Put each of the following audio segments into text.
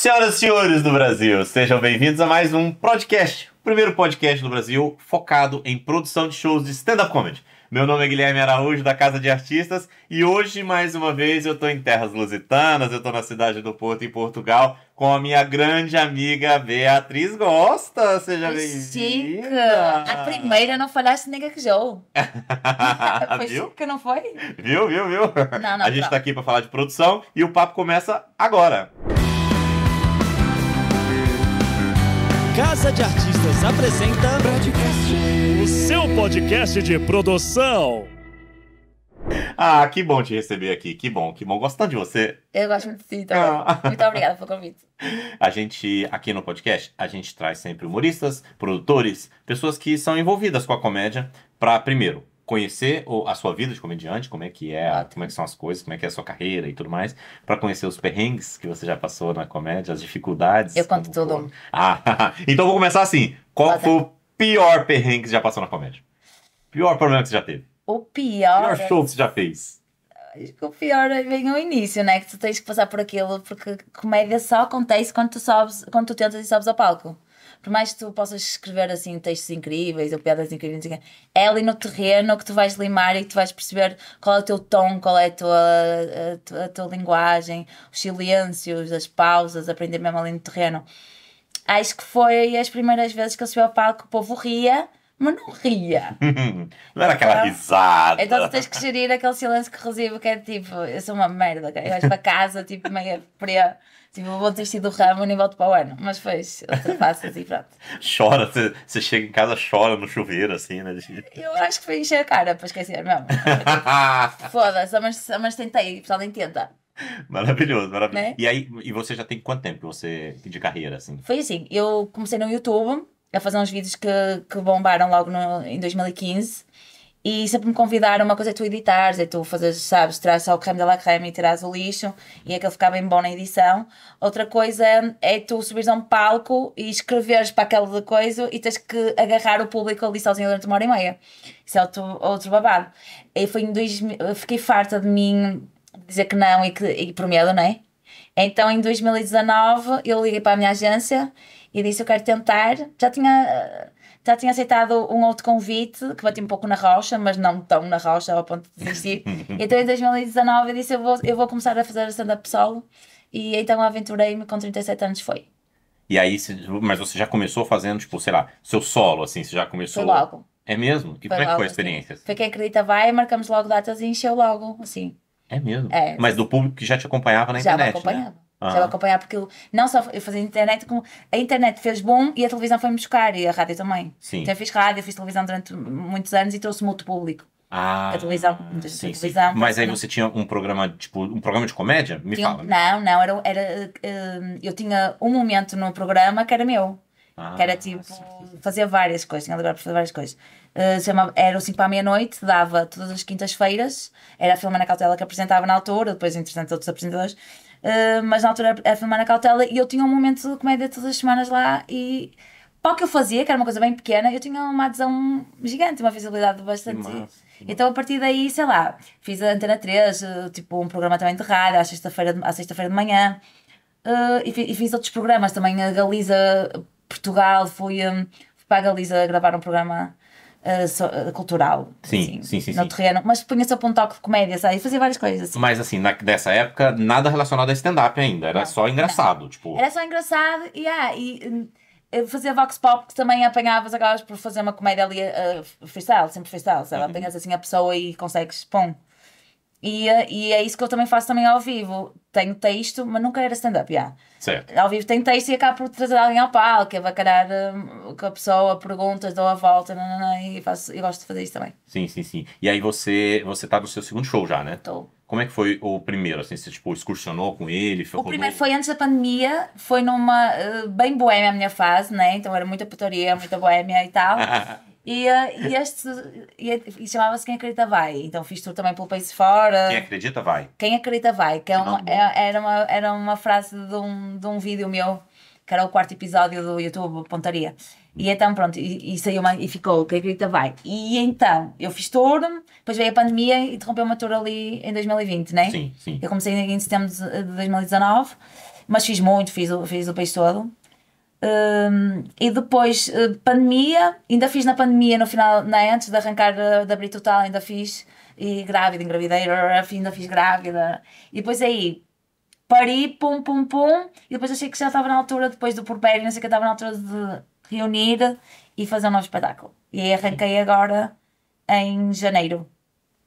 Senhoras e senhores do Brasil, sejam bem-vindos a mais um podcast, o primeiro podcast do Brasil focado em produção de shows de stand-up comedy. Meu nome é Guilherme Araújo, da Casa de Artistas, e hoje, mais uma vez, eu estou em terras lusitanas, eu estou na cidade do Porto, em Portugal, com a minha grande amiga Beatriz Gosta. Seja bem-vinda! A primeira não falasse nega que jogo. foi viu? que não foi? Viu, viu, viu? Não, não, a gente está aqui para falar de produção e o papo começa agora. Música Casa de Artistas apresenta o seu podcast de produção. Ah, que bom te receber aqui, que bom, que bom gostar de você. Eu gosto muito de si também. Ah. Muito obrigada pelo convite. A gente, aqui no podcast, a gente traz sempre humoristas, produtores, pessoas que são envolvidas com a comédia para, primeiro, conhecer a sua vida de comediante, como é que é, uhum. como é que são as coisas, como é que é a sua carreira e tudo mais, para conhecer os perrengues que você já passou na comédia, as dificuldades. Eu conto tudo. Ah, então vou começar assim. Qual foi o pior perrengue que você já passou na comédia? Pior problema que você já teve? O pior. Pior é show que você já fez? Acho que o pior é vem o início, né? Que tu tens que passar por aquilo, porque comédia só acontece quando tu sobes, quando tu tentas e sobes ao palco por mais que tu possas escrever assim textos incríveis ou piadas incríveis, é ali no terreno que tu vais limar e tu vais perceber qual é o teu tom, qual é a tua, a tua, a tua linguagem, os silêncios, as pausas, aprender mesmo ali no terreno. Acho que foi as primeiras vezes que eu subi ao palco, o povo ria mas não ria. não era aquela então, risada. Então tu tens que gerir aquele silêncio corrosivo que é tipo, eu sou uma merda, cara. eu vais para casa, tipo, meio fria. Tipo, vou desistir do ramo e volto para o ano. Mas fez, ultrapassas e pronto. Chora, você chega em casa, chora no chuveiro, assim, né? Eu acho que foi encher a cara para esquecer mesmo. Foda-se, mas, mas tentei, pessoal nem tenta. Maravilhoso, maravilhoso. Né? E aí, e você já tem quanto tempo você de carreira, assim? Foi assim, eu comecei no YouTube a fazer uns vídeos que, que bombaram logo no, em 2015 e sempre me convidaram uma coisa é tu editares, é tu fazeres, sabes, tirar só o creme de la creme e tiras o lixo e aquilo é ficar bem bom na edição. Outra coisa é tu subires a um palco e escreveres para aquela coisa e tens que agarrar o público ali sozinho durante uma hora e meia. Isso é outro, outro babado. E foi em dois, fiquei farta de mim dizer que não e, que, e por medo, não é? Então em 2019 eu liguei para a minha agência e disse: Eu quero tentar. Já tinha, já tinha aceitado um outro convite que bati um pouco na rocha, mas não tão na rocha ao ponto de desistir. então em 2019 eu disse: Eu vou, eu vou começar a fazer stand-up solo. E então aventurei-me com 37 anos. Foi. E aí, mas você já começou fazendo, tipo, sei lá, seu solo, assim, você já começou. Foi logo. É mesmo? Que, foi como é que foi a experiência? Assim. quem acredita, vai, marcamos logo datas e encheu logo, assim. É mesmo? É. Mas do público que já te acompanhava na já internet. Já né? acompanhava. Né? Ah. Já acompanhar, porque eu não só eu fazia internet, como a internet fez bom e a televisão foi-me buscar e a rádio também. Sim. Então eu fiz rádio, fiz televisão durante muitos anos e trouxe muito público. Ah, a televisão, muitas sim, televisão. Sim. Mas aí você tinha um programa, tipo, um programa de comédia? Me tinha, fala. Não, não, era, era uh, eu tinha um momento no programa que era meu. Ah, que era tipo, fazia várias coisas, tinha lugar para fazer várias coisas. Uh, chamava, era o 5 à meia-noite, dava todas as quintas-feiras, era a Filma na Cautela que apresentava na altura, depois, entretanto, outros apresentadores ah, mas na altura era é filmar na cautela e eu tinha um momento de comédia todas as semanas lá e para o que eu fazia, que era uma coisa bem pequena, eu tinha uma adesão gigante, uma visibilidade bastante. Então, a partir daí, sei lá, fiz a Antena 3, ah, tipo, um programa também de rádio, à sexta-feira de, sexta de manhã, uh, e, fiz, e, fiz, outros programas também. A Galiza, Portugal, fui, um, fui para a Galiza gravar um programa eh, eh, cultural. Sim, assim, sim, sim. No sim. terreno, mas punha-se ponto um toque de comédia, sabe? Fazia várias coisas. Assim. Mas assim, na, dessa época, nada relacionado a stand-up ainda, era não, só engraçado, não. tipo. Era só engraçado, yeah, e ah, hum, fazia vox pop, que também apanhavas agora por fazer uma comédia ali uh, freestyle, sempre freestyle, sabe? Uhum. Apanhas assim a pessoa e consegues, pum. E, eh, e é isso que eu também faço também ao vivo. Tenho texto, mas nunca era stand-up, já. Yeah. Ao vivo tenho texto e acabo por trazer alguém ao palco, abacalhar um, eh, com a pessoa, perguntas, dou a volta, nanana, e, faço, e gosto de fazer isso também. Sim, sim, sim. E aí você, você está no seu segundo show já, né? Estou. Como é que foi o primeiro? Assim, você tipo, excursionou com ele? o primeiro foi antes da pandemia, foi numa. Eh, bem boêmia a minha fase, né? Então era muita putaria, muita boêmia e tal. E, eh, e, este, e, é, e chamava-se Quem Acredita Vai. Então fiz tour também pelo país fora. Quem Acredita Vai. Quem Acredita Vai, que é uma, é, era, uma, era uma frase de um, de um vídeo meu, que era o quarto episódio do YouTube Pontaria. E então pronto, e, e saiu uma, e ficou Quem Acredita Vai. E então eu fiz tour, depois veio a pandemia e interrompeu uma tour ali em 2020, né? Sim, sim. Eu comecei em setembro de 2019, mas fiz muito, fiz, fiz o país todo e depois, uh, pandemia, ainda fiz na pandemia, no final, né, antes de arrancar eh, de abrir Total, ainda fiz. E grávida, engravidei, ainda fiz grávida. E depois aí, pari, pum, pum, pum. E depois achei que já estava na altura, depois do porpério, não sei que, estava na altura de reunir e fazer um novo espetáculo. E arranquei agora em janeiro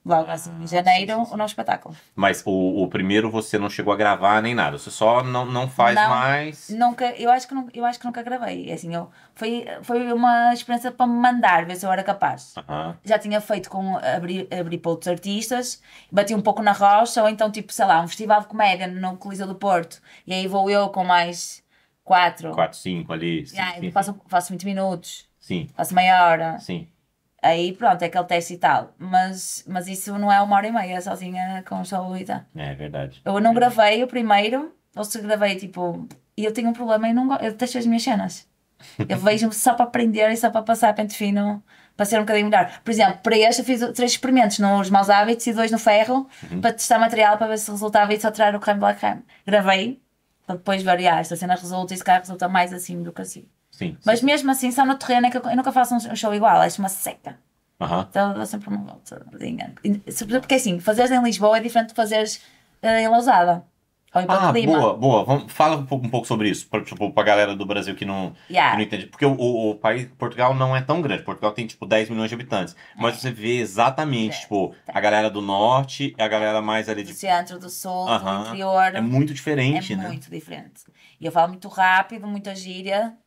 logo assim, em janeiro, o nosso espetáculo. Mas o, o primeiro você não chegou a gravar nem nada, você só não, não faz não, mais. Nunca, eu acho que nunca, eu acho que nunca gravei. É assim, eu, foi, foi uma experiência para me mandar, ver se eu era capaz. Uh -huh. Já tinha feito com abrir, abrir para outros artistas, bati um pouco na rocha, ou então, tipo, sei lá, um festival de comédia no Coliseu do Porto, e aí vou eu com mais quatro. Quatro, cinco ali. Sim, yeah, sim, faço, faço 20 minutos. Sim. Faço meia hora. Sim Aí pronto, é aquele teste e tal. Mas, mas isso não é uma hora e meia sozinha com o solo e tal. É verdade. Eu não gravei o primeiro, ou se gravei tipo. E eu tenho um problema e não Eu deixo as minhas cenas. Eu vejo-me só para aprender e só para passar pente fino, para ser um bocadinho melhor. Por exemplo, para este eu fiz três experimentos nos maus hábitos e dois no ferro, uhum. para testar material, para ver se resultava e só tirar o creme black creme. Gravei, para depois variar se a cena resulta e se calhar resulta mais assim do que assim. Sim. Mas sim. mesmo assim, só no terreno é que eu, nunca faço um show igual, acho uma seca. Uhum. Então dá sempre uma volta. Porque assim, fazeres em Lisboa é diferente de fazeres eh, em Lousada. Ou em ah, boa, boa. Vamos, fala um pouco, um pouco sobre isso, para tipo, a galera do Brasil que não, yeah. que não entende. Porque o, o, país, Portugal não é tão grande. Portugal tem, tipo, 10 milhões de habitantes. Mas é. você vê exatamente, é. tipo, tá. a galera do norte e a galera mais ali de... Do centro, do sul, do interior. É muito é diferente, né? É muito diferente. E eu falo muito rápido, muita gíria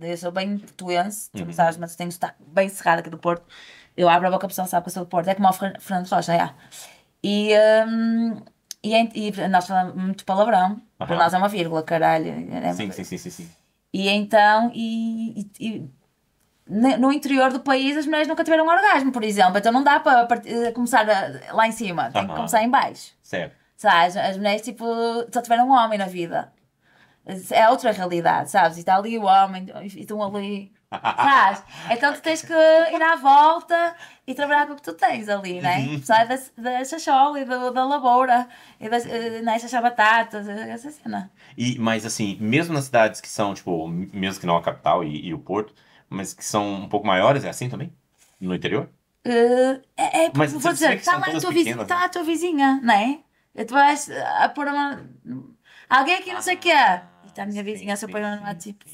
eu sou bem portuense, tu uhum. sabes, mas tenho estar bem cerrada aqui do Porto. Eu abro a boca, a pessoa sabe que eu sou do Porto. É como o Fernando Rocha, E, um, e, é e, nós falamos muito palavrão. Uhum. Para nós é uma vírgula, caralho. É sim, sim, sim, sim, sim. E então, e, e, no interior do país as mulheres nunca tiveram um orgasmo, por exemplo. Então não dá para eh, começar eh, lá em cima, tem uhum. que começar em baixo. Certo. Sabe, as mulheres tipo, só tiveram um homem na vida é outra realidade, sabes? E está ali o homem, e estão ali. Sabes? Então tu tens que ir à volta e trabalhar com o que tu tens ali, né? Uhum. Sai da, da chachola e da, da lavoura e das eh, né, batatas, essa cena. E, mas assim, mesmo nas cidades que são, tipo, mesmo que não a capital e, e o Porto, mas que são um pouco maiores, é assim também? No interior? Uh, é, é, mas vou dizer, está lá, a tua pequenas, vizinha, tá né? tá lá a tua vizinha, né? Tu vais a pôr uma Alguém aqui não sei o que é. E ah, está é a minha vizinha, seu pai lá, é tipo.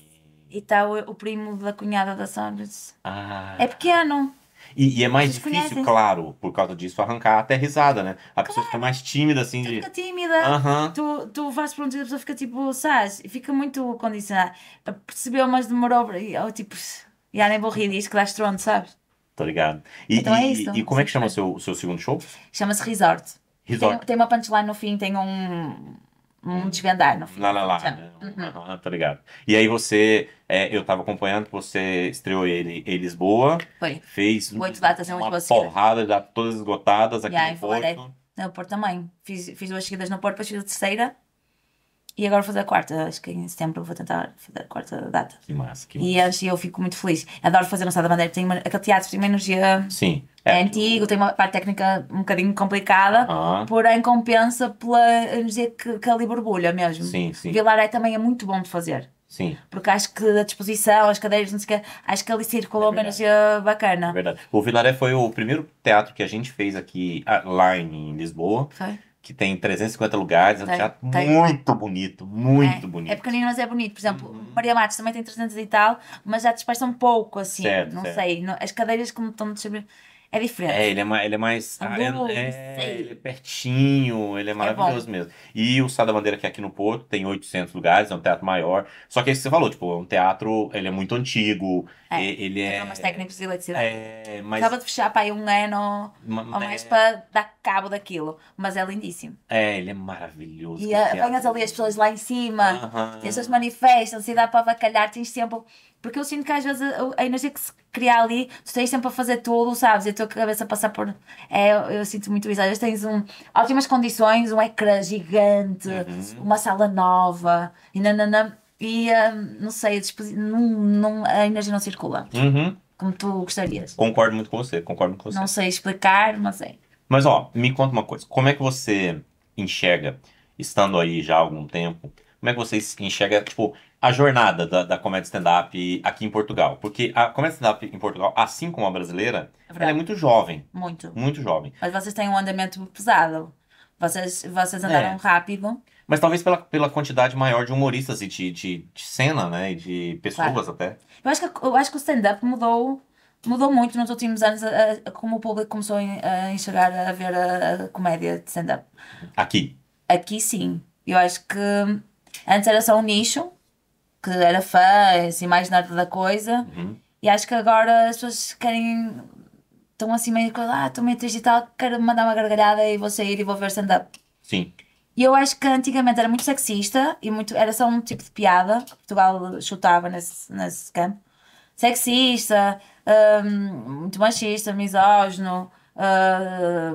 E está o, o, primo da cunhada da Sandra. Ah. É pequeno. E, e, é mais difícil, conhecem. claro, por causa disso, arrancar até risada, né? A claro. pessoa fica mais tímida, assim, tu de... fica tímida. Uhum. Tu, tu vais para um dia e a pessoa fica, tipo, sabes? Fica muito condicionada. Percebeu, mas demorou... Ou, tipo, já nem vou é rir disto, que dá estrondo, sabes? Tá ligado. E, então é isso. E, e como é que chama o seu, o seu segundo show? Chama-se Resort. Resort. Tem, tem uma punchline no fim, tem um multivendar no fim. Lá, lá, lá. Né? Uhum. Uhum, tá ligado. E aí você, é, eu tava acompanhando, você estreou ele em Lisboa. Foi. Fez Oito datas uma porrada, já todas esgotadas aqui e aí, no Porto. Né, no Porto também. Fiz, fiz duas seguidas no Porto, depois fiz a terceira. E agora vou fazer a quarta, acho que em setembro vou tentar fazer a quarta data. Que massa, que massa. E eu, eu fico muito feliz. Adoro fazer Lançada Bandeira, tem uma, aquele teatro tem uma energia. Sim. É. é antigo, tem uma parte técnica um bocadinho complicada, ah. porém compensa pela energia que, que ali borbulha mesmo. Sim, sim. Vilaré também é muito bom de fazer. Sim. Porque acho que a disposição, as cadeiras, não sei o que, acho que ali circulou é uma energia bacana. É verdade. O Vilaré foi o primeiro teatro que a gente fez aqui, lá em Lisboa. Foi que tem 350 lugares, é um teatro tem. muito bonito, muito é, bonito. É pequenino, mas é bonito. Por exemplo, uhum. Maria Matos também tem 300 e tal, mas já dispersa um pouco, assim, certo, não certo. sei. As cadeiras como estão distribuídas... De é diferente. É, ele é mais. Ele é, mais ah, é, é ele é pertinho, ele é, é maravilhoso é mesmo. E o Sá da Bandeira, que é aqui no Porto, tem 800 lugares, é um teatro maior. Só que é isso que você falou, tipo, é um teatro, ele é muito antigo. É, ele tem é. umas técnicas de eletricidade. É, mas. Acaba de fechar para ir um ano, ou mais para dar cabo daquilo. Mas é lindíssimo. É, ele é maravilhoso. E apanhas ali as pessoas lá em cima, uh -huh. as pessoas manifestam-se, dá para bacalhar, tens sempre. Porque eu sinto que às vezes a energia que se criar ali, tu tens sempre a fazer tudo, sabes? E a tua cabeça passar por. É, eu, sinto muito isso. Às vezes tens um, ótimas condições, um ecrã gigante, uhum. uma sala nova, e nanana, e um, não sei, a, não, não, a energia não circula uhum. como tu gostarias. Concordo muito com você, concordo com você. Não sei explicar, mas sei. Mas ó, me conta uma coisa, como é que você enxerga, estando aí já há algum tempo, como é que você enxerga, tipo, a jornada da, da comédia stand-up aqui em Portugal. Porque a comédia stand-up em Portugal, assim como a brasileira, é ela é muito jovem. Muito. Muito jovem. Mas vocês têm um andamento pesado. Vocês, vocês andaram é. rápido. Mas talvez pela, pela quantidade maior de humoristas e de, de, de cena, né? E de pessoas claro. até. Eu acho que, eu acho que o stand-up mudou mudou muito nos últimos anos a, a, como o público começou a enxergar, a ver a, a comédia de stand-up. Aqui? Aqui sim. Eu acho que antes era só um nicho que era fã assim mais nada da coisa. Uhum. E acho que agora as pessoas querem. Estão assim meio que, ah, estou meio triste e tal, quero mandar uma gargalhada e vou sair e vou ver stand-up. Sim. E eu acho que antigamente era muito sexista e muito, era só um tipo de piada que Portugal chutava nesse, nesse campo. Sexista, um, muito machista, misógino,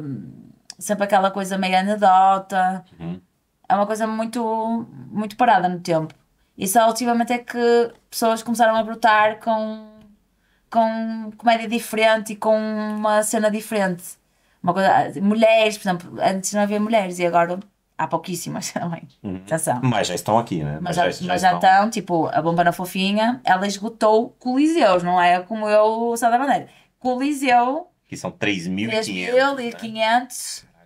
hum, sempre aquela coisa meio anedota. Uhum. É uma coisa muito, muito parada no tempo. E só ultimamente é que pessoas começaram a brotar com, com comédia diferente e com uma cena diferente. Uma coisa, mulheres, por exemplo, antes não havia mulheres e agora há pouquíssimas também. Hum. Mas já estão aqui, né? Mas, já, já, já estão. estão. tipo, a Bomba na Fofinha, ela esgotou Coliseus, não é como eu, Sá da Bandeira. Coliseu. Que são 3.500. Né?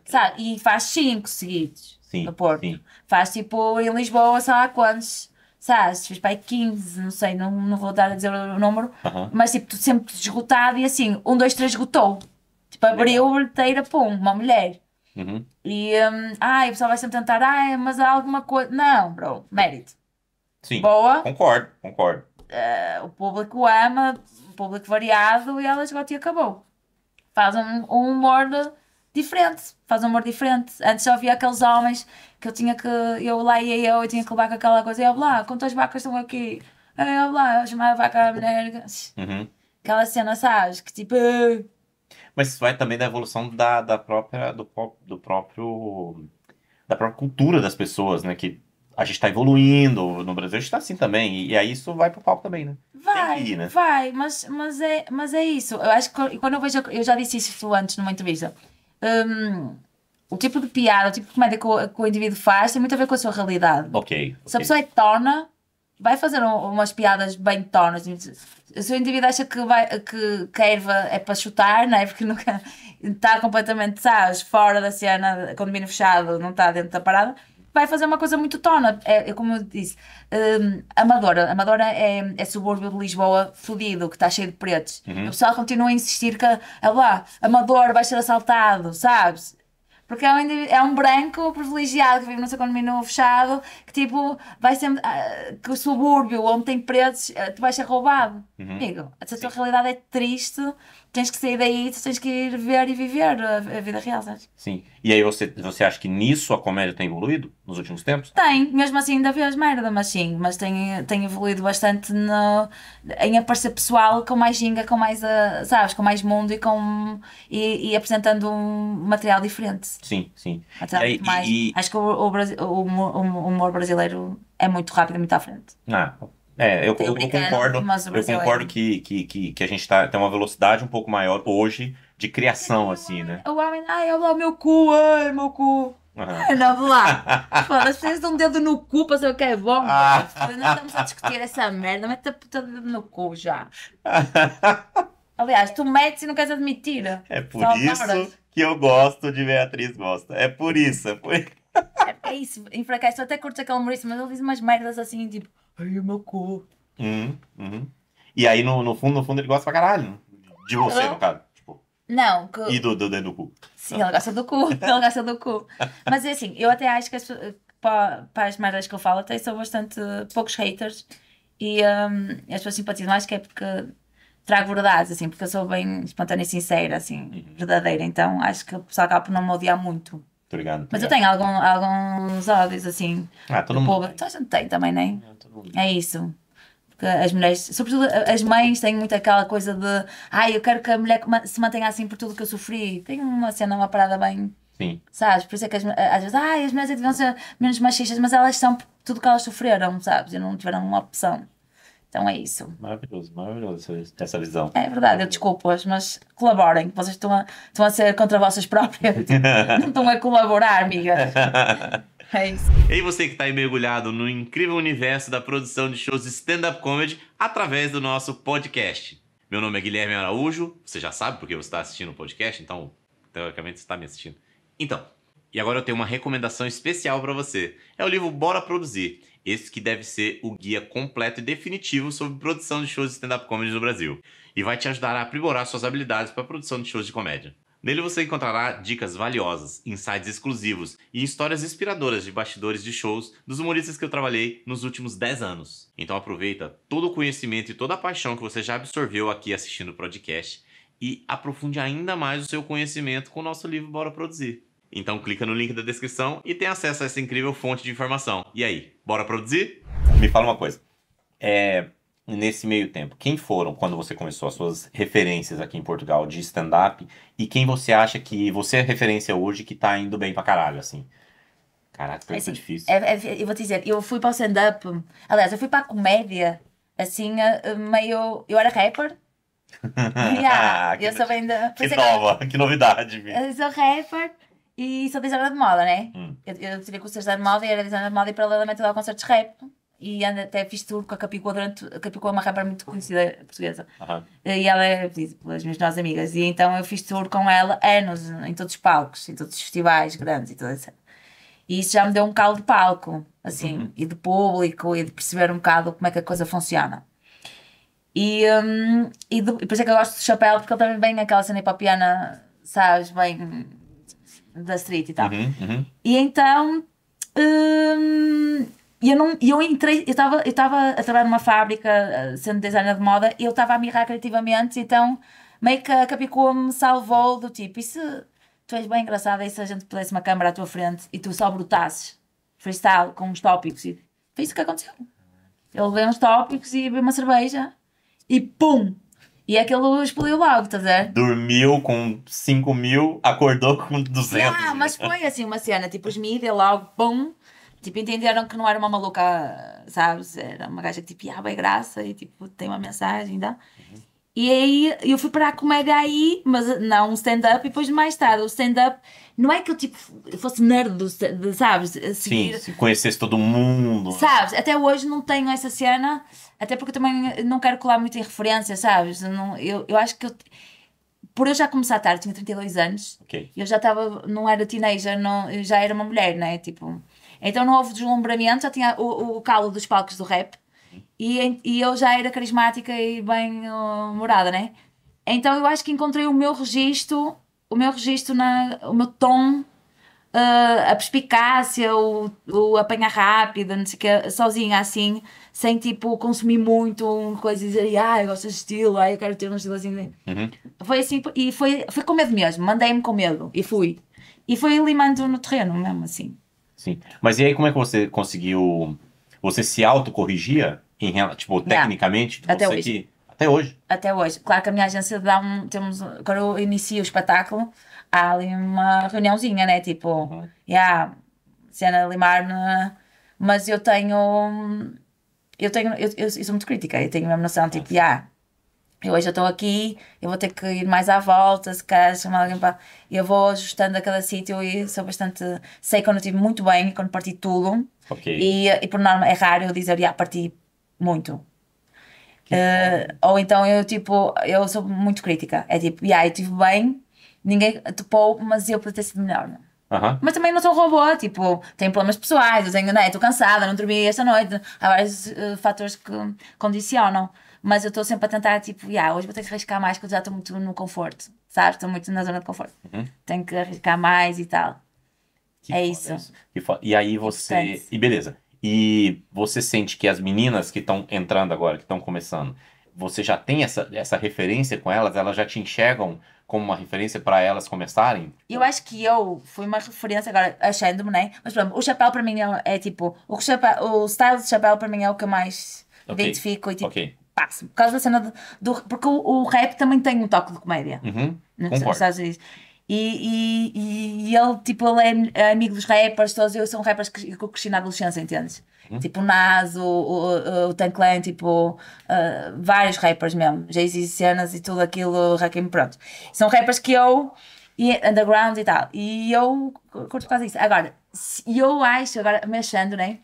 sabe? E faz 5 seguidos sim, no Porto. Sim. Faz tipo em Lisboa, sabe quantos sabes, fiz para 15, não sei, não, não vou dar a dizer o número, mas tipo, tu sempre esgotado e assim, um, dois, três, esgotou. Tipo, abriu a bilheteira, pum, uma mulher. Uhum. E, um, ai, o pessoal vai sempre tentar, ai, mas há alguma coisa. Não, bro, mérito. Sim. Boa. Concordo, concordo. Uh, o público ama, o público variado e ela esgota e acabou. Faz um, um humor diferente, faz um humor diferente. Antes só havia aqueles homens que eu tinha que. Eu lá ia eu e tinha que levar com aquela coisa. E eu lá, quantas vacas estão aqui? Eu lá, chamava a vaca à mulher. Uhum. Aquela cena, sabes? Que tipo. Ah. Mas isso vai também da evolução da, da própria. Do, do próprio. Da própria cultura das pessoas, né? Que a gente está evoluindo no Brasil, a gente está assim também. E aí isso vai pro palco também, né? Vai, ir, né? vai, mas, mas, é, mas é isso. Eu acho que quando eu vejo. Eu já disse isso antes numa entrevista. Um, o tipo de piada, o tipo de comédia que o, que o indivíduo faz tem muito a ver com a sua realidade. Ok. Se a pessoa é torna, vai fazer um, umas piadas bem tornas. Se o indivíduo acha que, vai, que, que a erva é para chutar, não é? Porque nunca está completamente, sabes, fora da cena, condomínio fechado, não está dentro da parada, vai fazer uma coisa muito tona. É, é como eu disse, um, Amadora. Amadora é, é subúrbio de Lisboa fodido, que está cheio de pretos. Uhum. O pessoal continua a insistir que, lá, ah, Amador vai ser assaltado, sabes? Porque é um, é um branco privilegiado que vive num condomínio fechado, que tipo, vai sempre. Uh, que o subúrbio onde tem pretos, uh, eh, tu vais ser roubado. Uhum. Amigo, a tua realidade é triste, tens que sair daí, tu tens que ir ver e viver a, a vida real, sabes? Sim. E aí você, você acha que nisso a comédia tem evoluído nos últimos tempos? Tem, mesmo assim ainda vês merda, mas sim, mas tem, tem evoluído bastante no, em aparecer pessoal com mais ginga, com mais, uh, sabes, com mais mundo e com e, e, apresentando um material diferente. Sim, sim. aí, mais, e... Acho que o, o, o, humor brasileiro é muito rápido, e muito à frente. Ah, ok. É, eu, eu, eu é concordo, eu concordo que, que, que, que a gente tá, tem uma velocidade um pouco maior hoje de criação, assim, né? O homem, ai, eu meu cu, ai, meu cu. Uhum. Não, vou lá. Fala, vocês dão um dedo no cu pra saber o que é bom. Ah. Não tipo, estamos a discutir essa merda, mete a puta dedo no cu já. Aliás, tu metes e não queres admitir. É por Só isso que eu gosto de Beatriz Gosta. É por isso. É por... É, é, isso, enfraquece. Eu até curto aquele humorista, mas ele diz umas merdas assim, tipo, ai, o meu cu. Uhum, uhum. E aí, no, no fundo, no fundo, ele gosta pra caralho. De você, Hello? no caso. Tipo. Não, E do, do, do, do cu. Sim, ele gosta do cu. ele gosta do cu. Mas é assim, eu até acho que as, para, para as merdas que eu falo, até são bastante poucos haters. E um, as pessoas simpatizam. Acho que é porque trago verdades, assim, porque eu sou bem espontânea e sincera, assim, uhum. verdadeira. Então acho que o pessoal acaba por não me odiar muito. Obrigado. Mas eu tenho algum, alguns ódios, assim. Ah, todo mundo. Povo. Então a gente tem também, né? não é? É isso. Porque as mulheres, sobretudo as mães, têm muito aquela coisa de. Ai, ah, eu quero que a mulher se mantenha assim por tudo que eu sofri. Tem uma cena, uma parada bem. Sim. Sabes? Por isso é que as, às vezes, ai, ah, as mulheres deviam ser menos machistas, mas elas são tudo que elas sofreram, sabes? E não tiveram uma opção. Então é isso. Maravilhoso, maravilhoso essa visão. É verdade, eu desculpas, mas colaborem. Vocês estão a, estão a ser contra vocês próprios. Não estão a colaborar, amiga. É isso. E você que está aí mergulhado no incrível universo da produção de shows de stand-up comedy através do nosso podcast. Meu nome é Guilherme Araújo, você já sabe porque você está assistindo o podcast, então teoricamente você está me assistindo. Então, e agora eu tenho uma recomendação especial para você. É o livro Bora Produzir esse que deve ser o guia completo e definitivo sobre produção de shows de stand-up comedy no Brasil, e vai te ajudar a aprimorar suas habilidades para produção de shows de comédia. Nele você encontrará dicas valiosas, insights exclusivos e histórias inspiradoras de bastidores de shows dos humoristas que eu trabalhei nos últimos 10 anos. Então aproveita todo o conhecimento e toda a paixão que você já absorveu aqui assistindo o podcast e aprofunde ainda mais o seu conhecimento com o nosso livro Bora Produzir. Então clica no link da descrição e tem acesso a essa incrível fonte de informação. E aí, bora produzir? Me fala uma coisa. É, nesse meio tempo, quem foram, quando você começou, as suas referências aqui em Portugal de stand-up e quem você acha que você é referência hoje que tá indo bem pra caralho, assim? Caraca, é assim, difícil. É, é, eu vou te dizer, eu fui para o stand-up, aliás, eu fui para a comédia, assim, é, é meio. Eu era rapper. yeah, ah, eu sou Que, nova, que, novidade, Eu sou rapper e sou designer de moda, né? Hum. Eu, eu tirei cursos de design de moda e era designer de moda e paralelamente eu dava concertos de rap. E ando, até fiz tour com a Capicua durante. A Capicua é uma rapper muito conhecida portuguesa. Uhum. E ela é pedida pelas minhas novas amigas. E então eu fiz tour com ela anos, em todos os palcos, em todos os festivais grandes e tudo isso. E isso já me deu um caldo de palco, assim, uhum. e de público, e de perceber um bocado como é que a coisa funciona. E, um, e, de, e por isso é que eu gosto do chapéu, porque ele também vem aquela cena hipopiana, sabes, bem da street e tal. Uhum, uhum. E então. Hum, eu, não, eu entrei, eu estava eu a trabalhar numa fábrica, eh, sendo designer de moda, e eu estava a mirar criativamente, então meio que a Capicua me salvou do tipo, e se tu és bem engraçada, e se a gente pudesse uma câmera à tua frente e tu só brotasses freestyle com uns tópicos? E foi isso que aconteceu. Eu levei uns tópicos e bebi uma cerveja e pum! E aquilo explodiu logo, tá vendo? Dormiu com 5 mil, acordou com 200. Ah, mas foi assim uma cena, tipo, os mídias logo, bum. Tipo, entenderam que não era uma maluca, sabes? Era uma gaja que, tipo, ah, bem graça e, tipo, tem uma mensagem, dá. Uhum. E aí eu fui parar com o Mega aí, mas não stand-up, e depois mais tarde o stand-up. Não é que eu tipo fosse nerd, do, de, sabes? Seguir, Sim, conhecesse todo mundo. É? Sabes? Até hoje não tenho essa cena, até porque também não quero colar muito em referência, sabes? eu, eu acho que eu. Por eu já começar tarde, tinha 32 anos, okay. eu já estava. Não era teenager, não, já era uma mulher, né? Tipo. Então não houve deslumbramento, já tinha o, o calo dos palcos do rap e, e eu já era carismática e bem uh, humorada, né? Então eu acho que encontrei o meu registro, o meu registro, na, o meu tom, uh, a perspicácia, o, o apanhar rápido, não sei o que, sozinha assim, sem tipo consumir muito coisas coisa e dizer, ah, eu gosto de estilo, ah, eu quero ter um estilo assim. Uhum. Foi assim, e foi, foi com medo mesmo, mandei-me com medo e fui. E foi limando no terreno mesmo assim. Sim, mas e aí como é que você conseguiu? Você se autocorrigia? Em, tipo, tecnicamente? tudo Até hoje. Que... Até hoje. Até hoje. Claro que a minha agência dá um. Temos, quando eu inicio o espetáculo, há ali uma reuniãozinha, né? Tipo, uhum. yeah, cena limar-me. Mas eu tenho. Eu tenho. Eu, eu, eu, sou muito crítica. Eu tenho mesmo noção, tipo, ah, yeah, eu hoje eu estou aqui, eu vou ter que ir mais à volta, se calhar chamar alguém para. Eu vou ajustando a cada sítio e sou bastante. Sei quando estive muito bem, quando parti tudo. Okay. E, e por norma é raro eu dizer, ah, yeah, parti muito. Uh, ou então eu tipo, eu sou muito crítica. É tipo, yeah, eu estive bem, ninguém topou, mas eu podia ter sido melhor. Não? É? Mas também não sou um robô, tipo, tenho problemas pessoais, eu tenho, né, estou cansada, não dormi esta noite, há vários uh, fatores que condicionam. Mas eu estou sempre a tentar, tipo, yeah, hoje vou ter que arriscar mais, porque eu já estou muito no conforto, sabes? Estou muito na zona de conforto. Uhum. Tenho que arriscar mais e tal. Que é isso. isso. E aí você. E beleza e você sente que as meninas que estão entrando agora, que estão começando, você já tem essa, essa referência com elas, elas já te enxergam como uma referência para elas começarem? Eu acho que eu fui uma referência agora, achando-me, né? Mas pronto, o chapéu para mim é, é tipo, o, chapéu, o style de chapéu para mim é o que eu mais okay. identifico e tipo, okay. passo. Por causa da cena do. do porque o, o, rap também tem um toque de comédia. Uhum. Não, Concordo. Sabes isso? E, e, e, ele, tipo, ele é amigo dos rappers, todos eu são rappers que, eu cresci na adolescência, entendes? Hum? Tipo o Nas, o, o, o Tanclan, tipo uh, vários rappers mesmo, Jay-Z Cenas e tudo aquilo, Rakim, pronto. São rappers que eu, e underground e tal, e eu curto quase isso. Agora, eu acho, agora mexendo, né?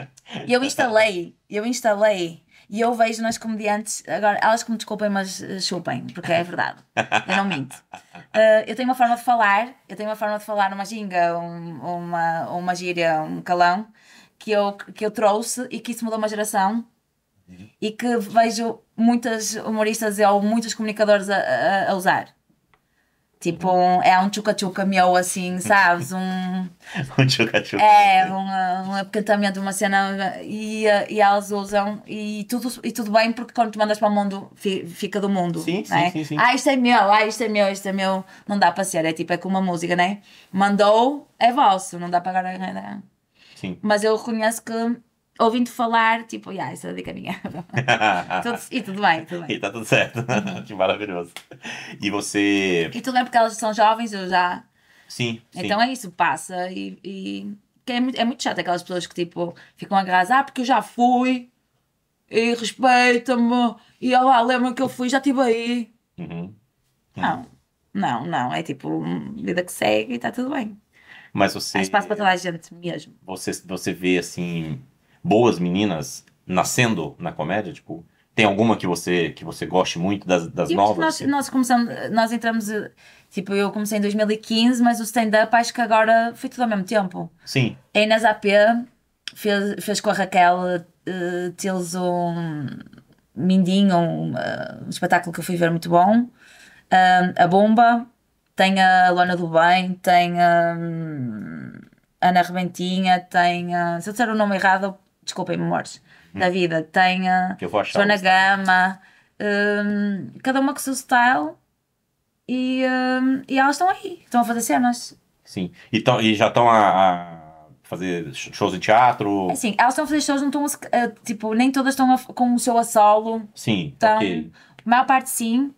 eu instalei, eu instalei e eu vejo nas comediantes, agora elas que me desculpem, mas eh, chupem, porque é verdade. Eu não minto. Uh, eu tenho uma forma de falar, eu tenho uma forma de falar uma ginga, um, uma, uma gíria, um calão, que eu, que eu trouxe e que isso mudou uma geração. Uhum. E que vejo muitas humoristas ou muitos comunicadores a, a, a usar. Tipo, um, é um tchuca-tchuca assim, sabes? Um. um tchuca-tchuca. É, um um cantamento de uma cena e, e elas é usam e tudo, e tudo bem porque quando tu mandas para o mundo, fica do mundo. Sim, né? sim, sim, sim, Ah, isto é meu, ah, isto é meu, isto é meu. Não dá para ser, é tipo, é como uma música, né? Mandou, é vosso, não dá para ganhar né? Sim. Mas eu reconheço que ouvindo falar, tipo, yeah, essa dica é minha. tudo, e tudo bem, tudo bem. E está tudo certo. Uhum. que maravilhoso. E você. E tudo bem porque elas são jovens, eu já. Sim. Então sim. é isso, passa. E, e... É, muito, é muito chato aquelas pessoas que tipo ficam agarradas, ah, porque eu já fui e respeita-me e olha lá, lembra que eu fui, já estive aí. Uhum. uhum. Não, não, não. É tipo vida que segue e está tudo bem. Mas você. Há espaço para toda a gente mesmo. Você, você vê assim boas meninas nascendo na comédia? Tipo, tem alguma que você que você goste muito das, das tipo, novas? Nós, nós, começamos, nós entramos, tipo, eu comecei em 2015, mas o stand-up acho que agora foi tudo ao mesmo tempo. Sim. A Inês AP fez, fez com a Raquel uh, eh, um Mindinho, um, uh, um, espetáculo que eu fui ver muito bom. Uh, a Bomba, tem a Lona do Bem, tem a um, Ana Rebentinha, tem a. Se eu disser o nome errado, desculpem, memórias, hum. da vida. Tem a na Gama, um, cada uma com o seu style e, um, e elas estão aí, estão a fazer cenas. Sim, e, tão, e já estão a, a, fazer shows de teatro? É sim elas estão a fazer shows, não estão a, eh, tipo, nem todas estão a, com o seu assolo. Sim, então, A maior parte sim,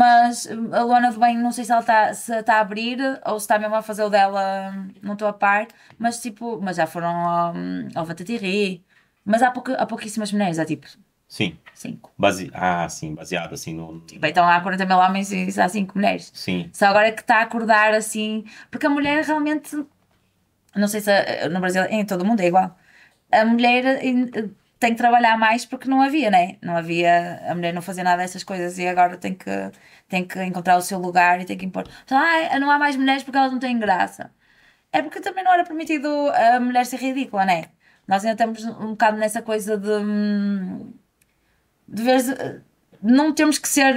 mas hum, a Lona do Bem, não sei se ela está tá a abrir ou se está mesmo a fazer o dela, hum, não estou a par, mas tipo, mas já foram hum, ao, ao Vatatiri. Mas há, pouca, há pouquíssimas mulheres, há tipo. Sim. Cinco. Base... Ah, sim, baseado assim no. Tipo, então há 40 mil homens e há cinco mulheres. Sim. Só agora é que está a acordar assim. Porque a mulher realmente. Não sei se no Brasil, em todo o mundo é igual. A mulher tem que trabalhar mais porque não havia, né? Não havia, a mulher não fazia nada dessas coisas e agora tem que, tem que encontrar o seu lugar e tem que impor. Ah, não há mais mulheres porque elas não têm graça. É porque também não era permitido a mulher ser ridícula, né? Nós ainda estamos um bocado nessa coisa de. de ver. Não temos que ser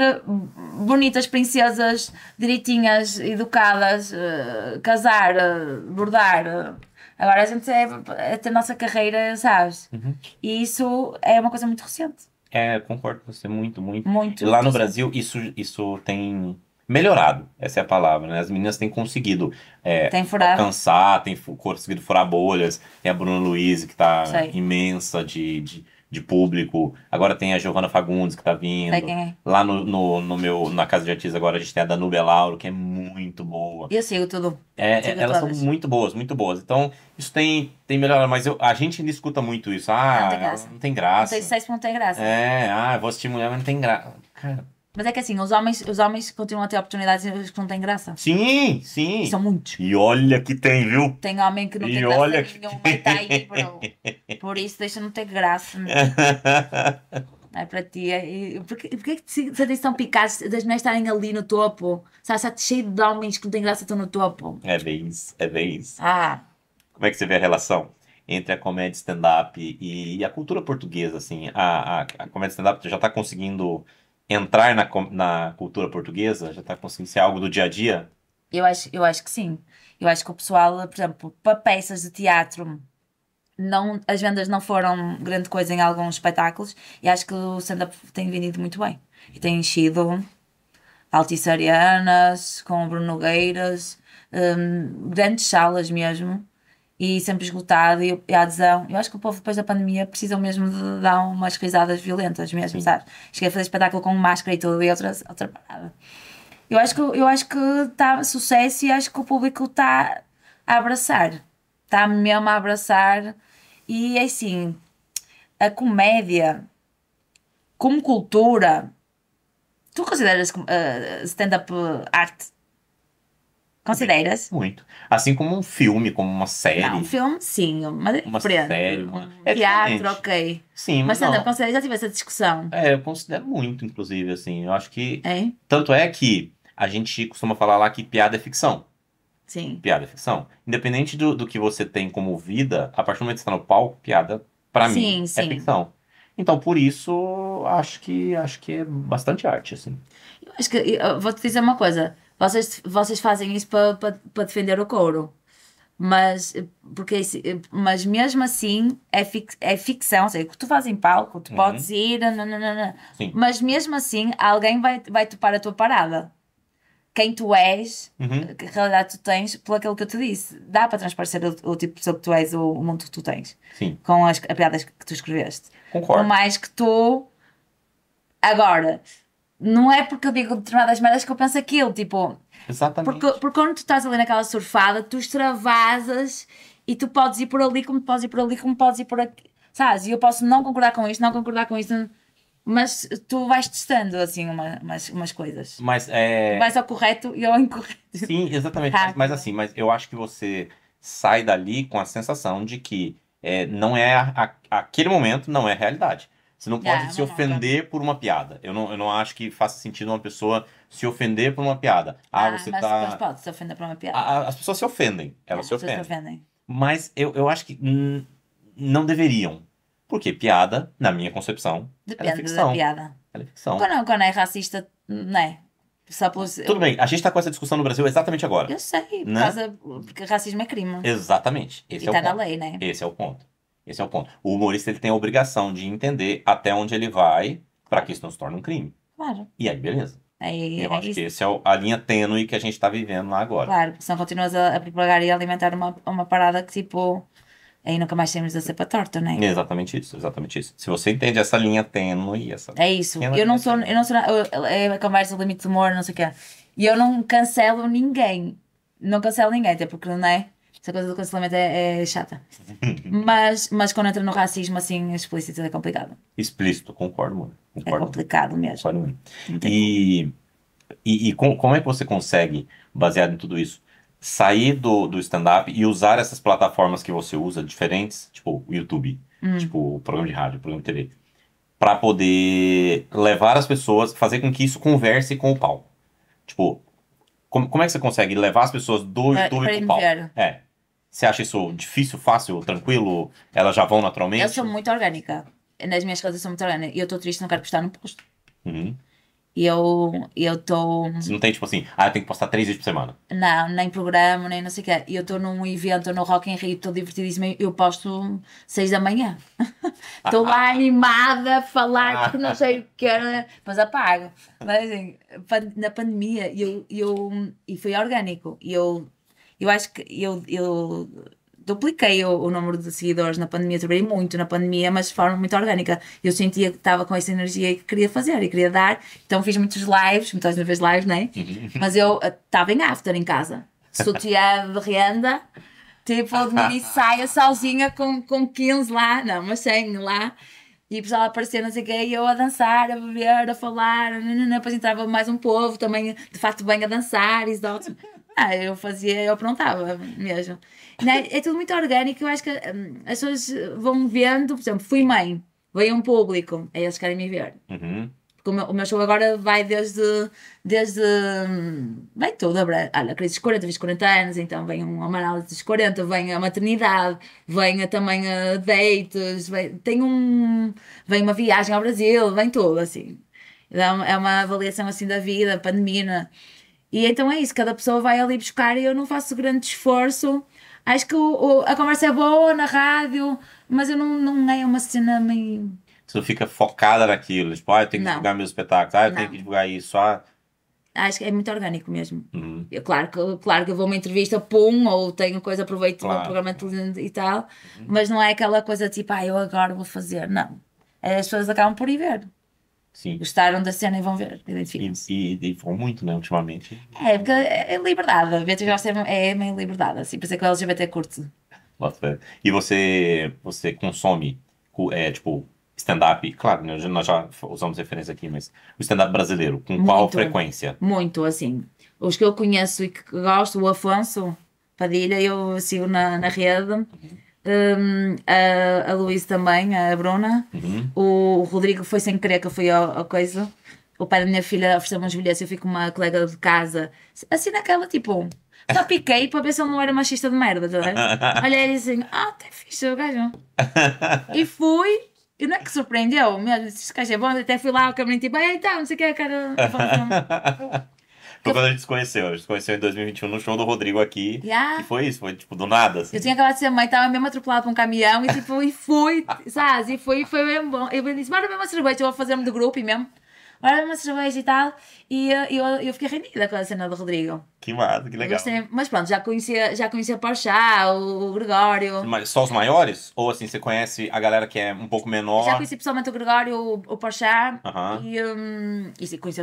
bonitas princesas, direitinhas, educadas, eh, casar, eh, bordar, eh, Agora a gente é, é a nossa carreira, sabes? Uhum. E isso é uma coisa muito recente. É, concordo com você, muito, muito. Muito. lá no Brasil, isso, isso tem melhorado, essa é a palavra, né? As meninas têm conseguido é, tem alcançar, têm conseguido furar bolhas. Tem a Bruna Luiz, que está imensa de, de de público. Agora tem a Giovana Fagundes que tá vindo. Tá, é. Lá no, no, no, meu, na Casa de Artistas agora a gente tem a Danube Lauro, que é muito boa. E eu sigo tudo. É, sigo é, elas são muito boas, muito boas. Então, isso tem, tem melhor, mas eu, a gente ainda escuta muito isso. Ah, não tem graça. Não tem graça. Não não tem graça. É, ah, vou assistir mulher, mas não tem graça. Cara, mas é que assim, os homens, os homens continuam a ter oportunidades que não têm graça. Sim, sim. São muitos. E olha que tem, viu? Tem homem que não e tem graça olha graça que... nenhuma tá aí, bro. Por isso deixa não ter graça. não é para ti. É, porquê, porquê é que te sentem tão picados das mulheres estarem ali no topo? Sabe, está cheio de homens que não têm graça estão no topo. É bem isso, é bem isso. Ah. Como é que você vê a relação entre a comédia stand-up e, e, a cultura portuguesa, assim? A, a, a comédia stand-up já está conseguindo entrar na, na cultura portuguesa? Já está conseguindo ser algo do dia a dia? Eu acho, eu acho que sim. Eu acho que o pessoal, por exemplo, para peças de teatro, não, as vendas não foram grande coisa em alguns espetáculos e acho que o stand-up tem vendido muito bem. E tem enchido Altice Arianas, com Bruno Nogueiras, um, grandes salas mesmo e sempre esgotado e, a adesão. Eu acho que o povo depois da pandemia precisa mesmo de dar umas risadas violentas mesmo, Sim. sabes? Cheguei a é fazer espetáculo com máscara e tudo e outra, outra parada. Eu acho que eu acho que está sucesso e acho que o público está a abraçar. Está mesmo a abraçar e é assim, a comédia como cultura, tu consideras uh, stand-up arte? Consideras? Muito. Assim como um filme, como uma série. Não, um filme, sim. Uma, uma série. Uma... É teatro, ok. Sim, mas. Mas não. considera já tive essa discussão. É, eu considero muito, inclusive, assim. Eu acho que. É? Tanto é que a gente costuma falar lá que piada é ficção. Sim. Piada é ficção. Independente do, do que você tem como vida, a partir do momento que você está no palco, piada, para mim, sim. é ficção. Então, por isso, acho que acho que é bastante arte, assim. Eu acho que. Eu vou te dizer uma coisa vocês, vocês fazem isso para pa, pa defender o couro. Mas, porque, mas mesmo assim é, fic, é ficção, sei que tu fazes em palco, tu uhum. podes ir, nananana, mas mesmo assim alguém vai, vai topar a tua parada. Quem tu és, uhum. que realidade tu tens, por aquilo que eu te disse. Dá para transparecer o, o tipo de pessoa que tu és, o, o mundo que tu tens. Sim. Com as piadas que tu escreveste. Concordo. Por mais que tu. Agora, não é porque eu digo determinadas merdas que eu penso aquilo, tipo. Exatamente. Porque, porque quando tu estás ali naquela surfada, tu extravasas e tu podes ir por ali, como podes ir por ali, como podes ir por aqui. Sabes? E eu posso não concordar com isto, não concordar com isto, mas tu vais testando assim uma, umas, umas coisas. Mas é. Vais ao correto e ao incorreto. Sim, exatamente. Ah. Mas, mas, assim, mas eu acho que você sai dali com a sensação de que é, não é a, a, aquele momento, não é realidade. Você não é, pode é, se ofender por uma piada. Eu não, eu não acho que faça sentido uma pessoa se ofender por uma piada. Ah, ah você mas tá. Mas pode se ofender por uma piada. A, as pessoas se ofendem. Elas é, se, ofendem. se ofendem. Mas eu, eu acho que hum, não deveriam. Porque piada, na minha concepção, é Depende é ficção. da piada. Ela é ficção. Quando, quando é racista, né? Só Tudo bem, a gente está com essa discussão no Brasil exatamente agora. Eu sei, por né? causa... porque racismo é crime. Exatamente. Esse e é tá o ponto. na lei, né? Esse é o ponto. Esse é o ponto. O humorista ele tem a obrigação de entender até onde ele vai para que isso não se torne um crime. Claro. E aí, beleza. Aí, eu é acho isso. que essa é a linha tênue que a gente está vivendo lá agora. Claro, porque senão continuas a, a propagar e alimentar uma, uma parada que tipo. Aí nunca mais temos a cepa torta, né? é? Exatamente isso, exatamente isso. Se você entende essa linha tênue, essa. É isso. Eu não, sou, eu não sou. Eu, é a conversa do limite do humor, não sei o quê. E eu não cancelo ninguém. Não cancelo ninguém, até porque não é essa coisa do cancelamento é, é chata. mas, mas quando entra no racismo assim explícito é complicado. Explícito, concordo, mano. É concordo. É complicado mesmo. Concordo mesmo. E, e, e com, como é que você consegue, baseado em tudo isso, sair do, do stand-up e usar essas plataformas que você usa, diferentes, tipo o YouTube, hum. tipo o programa de rádio, o programa de TV, para poder levar as pessoas, fazer com que isso converse com o pau. Tipo, como, como é que você consegue levar as pessoas do é, YouTube pra, pra pro pau? É, você acha isso difícil, fácil, tranquilo? Elas já vão naturalmente? Eu sou muito orgânica. Nas minhas coisas eu sou muito orgânica. E eu estou triste, não quero postar no posto. Uhum. E eu, eu tô... Você não tem tipo assim, ah, eu tenho que postar três vezes por semana? Não, nem programa, nem não sei o quê. E eu estou num evento no Rock in Rio, estou divertidíssima, eu posto seis da manhã. Estou lá animada, a falar ah. que não sei o que era, né? mas apago. Mas assim, na pandemia, eu, eu, e foi orgânico. E eu eu acho que eu, eu dupliquei o, o, número de seguidores na pandemia, trabalhei muito na pandemia, mas de forma muito orgânica. Eu sentia que estava com essa energia e que queria fazer e queria dar, então fiz muitos lives, muitas vezes lives, é? Mas eu eh, estava em after em casa, sutiã de renda, tipo de mini saia sozinha com, com 15 lá, não, mas 100 lá. E o pessoal aparecer, não sei o quê, e eu a dançar, a beber, a falar, depois entrava mais um povo também, de facto, bem a dançar, isso ah, eu fazia, eu aprontava mesmo. É, é tudo muito orgânico, eu acho que hum, as pessoas vão vendo, por exemplo, fui mãe, veio um público, é eles querem me ver. Uhum. o meu, o meu, show agora vai desde. desde vem hum, tudo, a crise dos 40, fiz 40 anos, então vem um análise dos 40, vem a maternidade, vem a, também a dates, vem, tem um. vem uma viagem ao Brasil, vem tudo assim. Então, é uma avaliação assim da vida, pandemia. Não? É? E então é isso, cada pessoa vai ali buscar e eu não faço grande esforço. Acho que o, o, a conversa é boa na rádio, mas eu não, não é uma cena meio. Tu fica focada naquilo, tipo, ah, eu tenho que não. divulgar meu espetáculo, ah, eu não. tenho que divulgar isso, ah. Acho que é muito orgânico mesmo. Uhum. Eu, claro, que, claro que eu vou uma entrevista, pum, ou tenho coisa, aproveito claro. o programa de e uhum. tal, uhum. mas não é aquela coisa tipo, ah, eu agora vou fazer. Não. As pessoas acabam por ir ver. Sim. Gostaram da cena e vão ver, identificam-se. E, e, e vão muito, né, ultimamente. É, porque é, é liberdade. A Beatriz é, é meio liberdade, assim, por isso é que o LGBT curte. E você, você consome, é, tipo, stand-up? Claro, né, nós já usamos referência aqui, mas o stand-up brasileiro, com muito, qual frequência? Muito, assim. Os que eu conheço e que gosto, o Afonso Padilha, eu sigo na, na rede. Uhum um, a, a Luísa também, a Bruna, uhum. o Rodrigo foi sem querer que eu fui ao, ao coisa. O pai da minha filha ofereceu-me uns bilhetes, eu fui com uma colega de casa, assim naquela tipo. Só piquei para ver se ele não era machista de merda, tá olha Olhei assim, ah, até tá fixe o gajo. e fui, e não é que surpreendeu, mesmo, este gajo é bom, até fui lá ao caminho tipo, ah, então, não sei o que, cara. Foi quando a gente se conheceu. A gente se conheceu em 2021 no show do Rodrigo aqui. Yeah. E foi isso, foi tipo do nada. Assim. Eu tinha aquela de ser mãe, tava mesmo atropelada pra um caminhão e tipo, e fui, sabe? E foi, foi bem bom. Eu disse, bora beber uma cerveja, eu vou fazer um do grupo mesmo agora beber uma cerveja e tal. E eh, eu, eu fiquei rendida com a cena do Rodrigo. Que massa, que legal. Gostei. Mas pronto, já conhecia, já conhecia Porchá, o, o Gregório. Mas só os maiores? Ou assim, você conhece a galera que é um pouco menor? Já conheci pessoalmente o Gregório, o, o Porchá. Uh -huh. E, um, e sim, conheci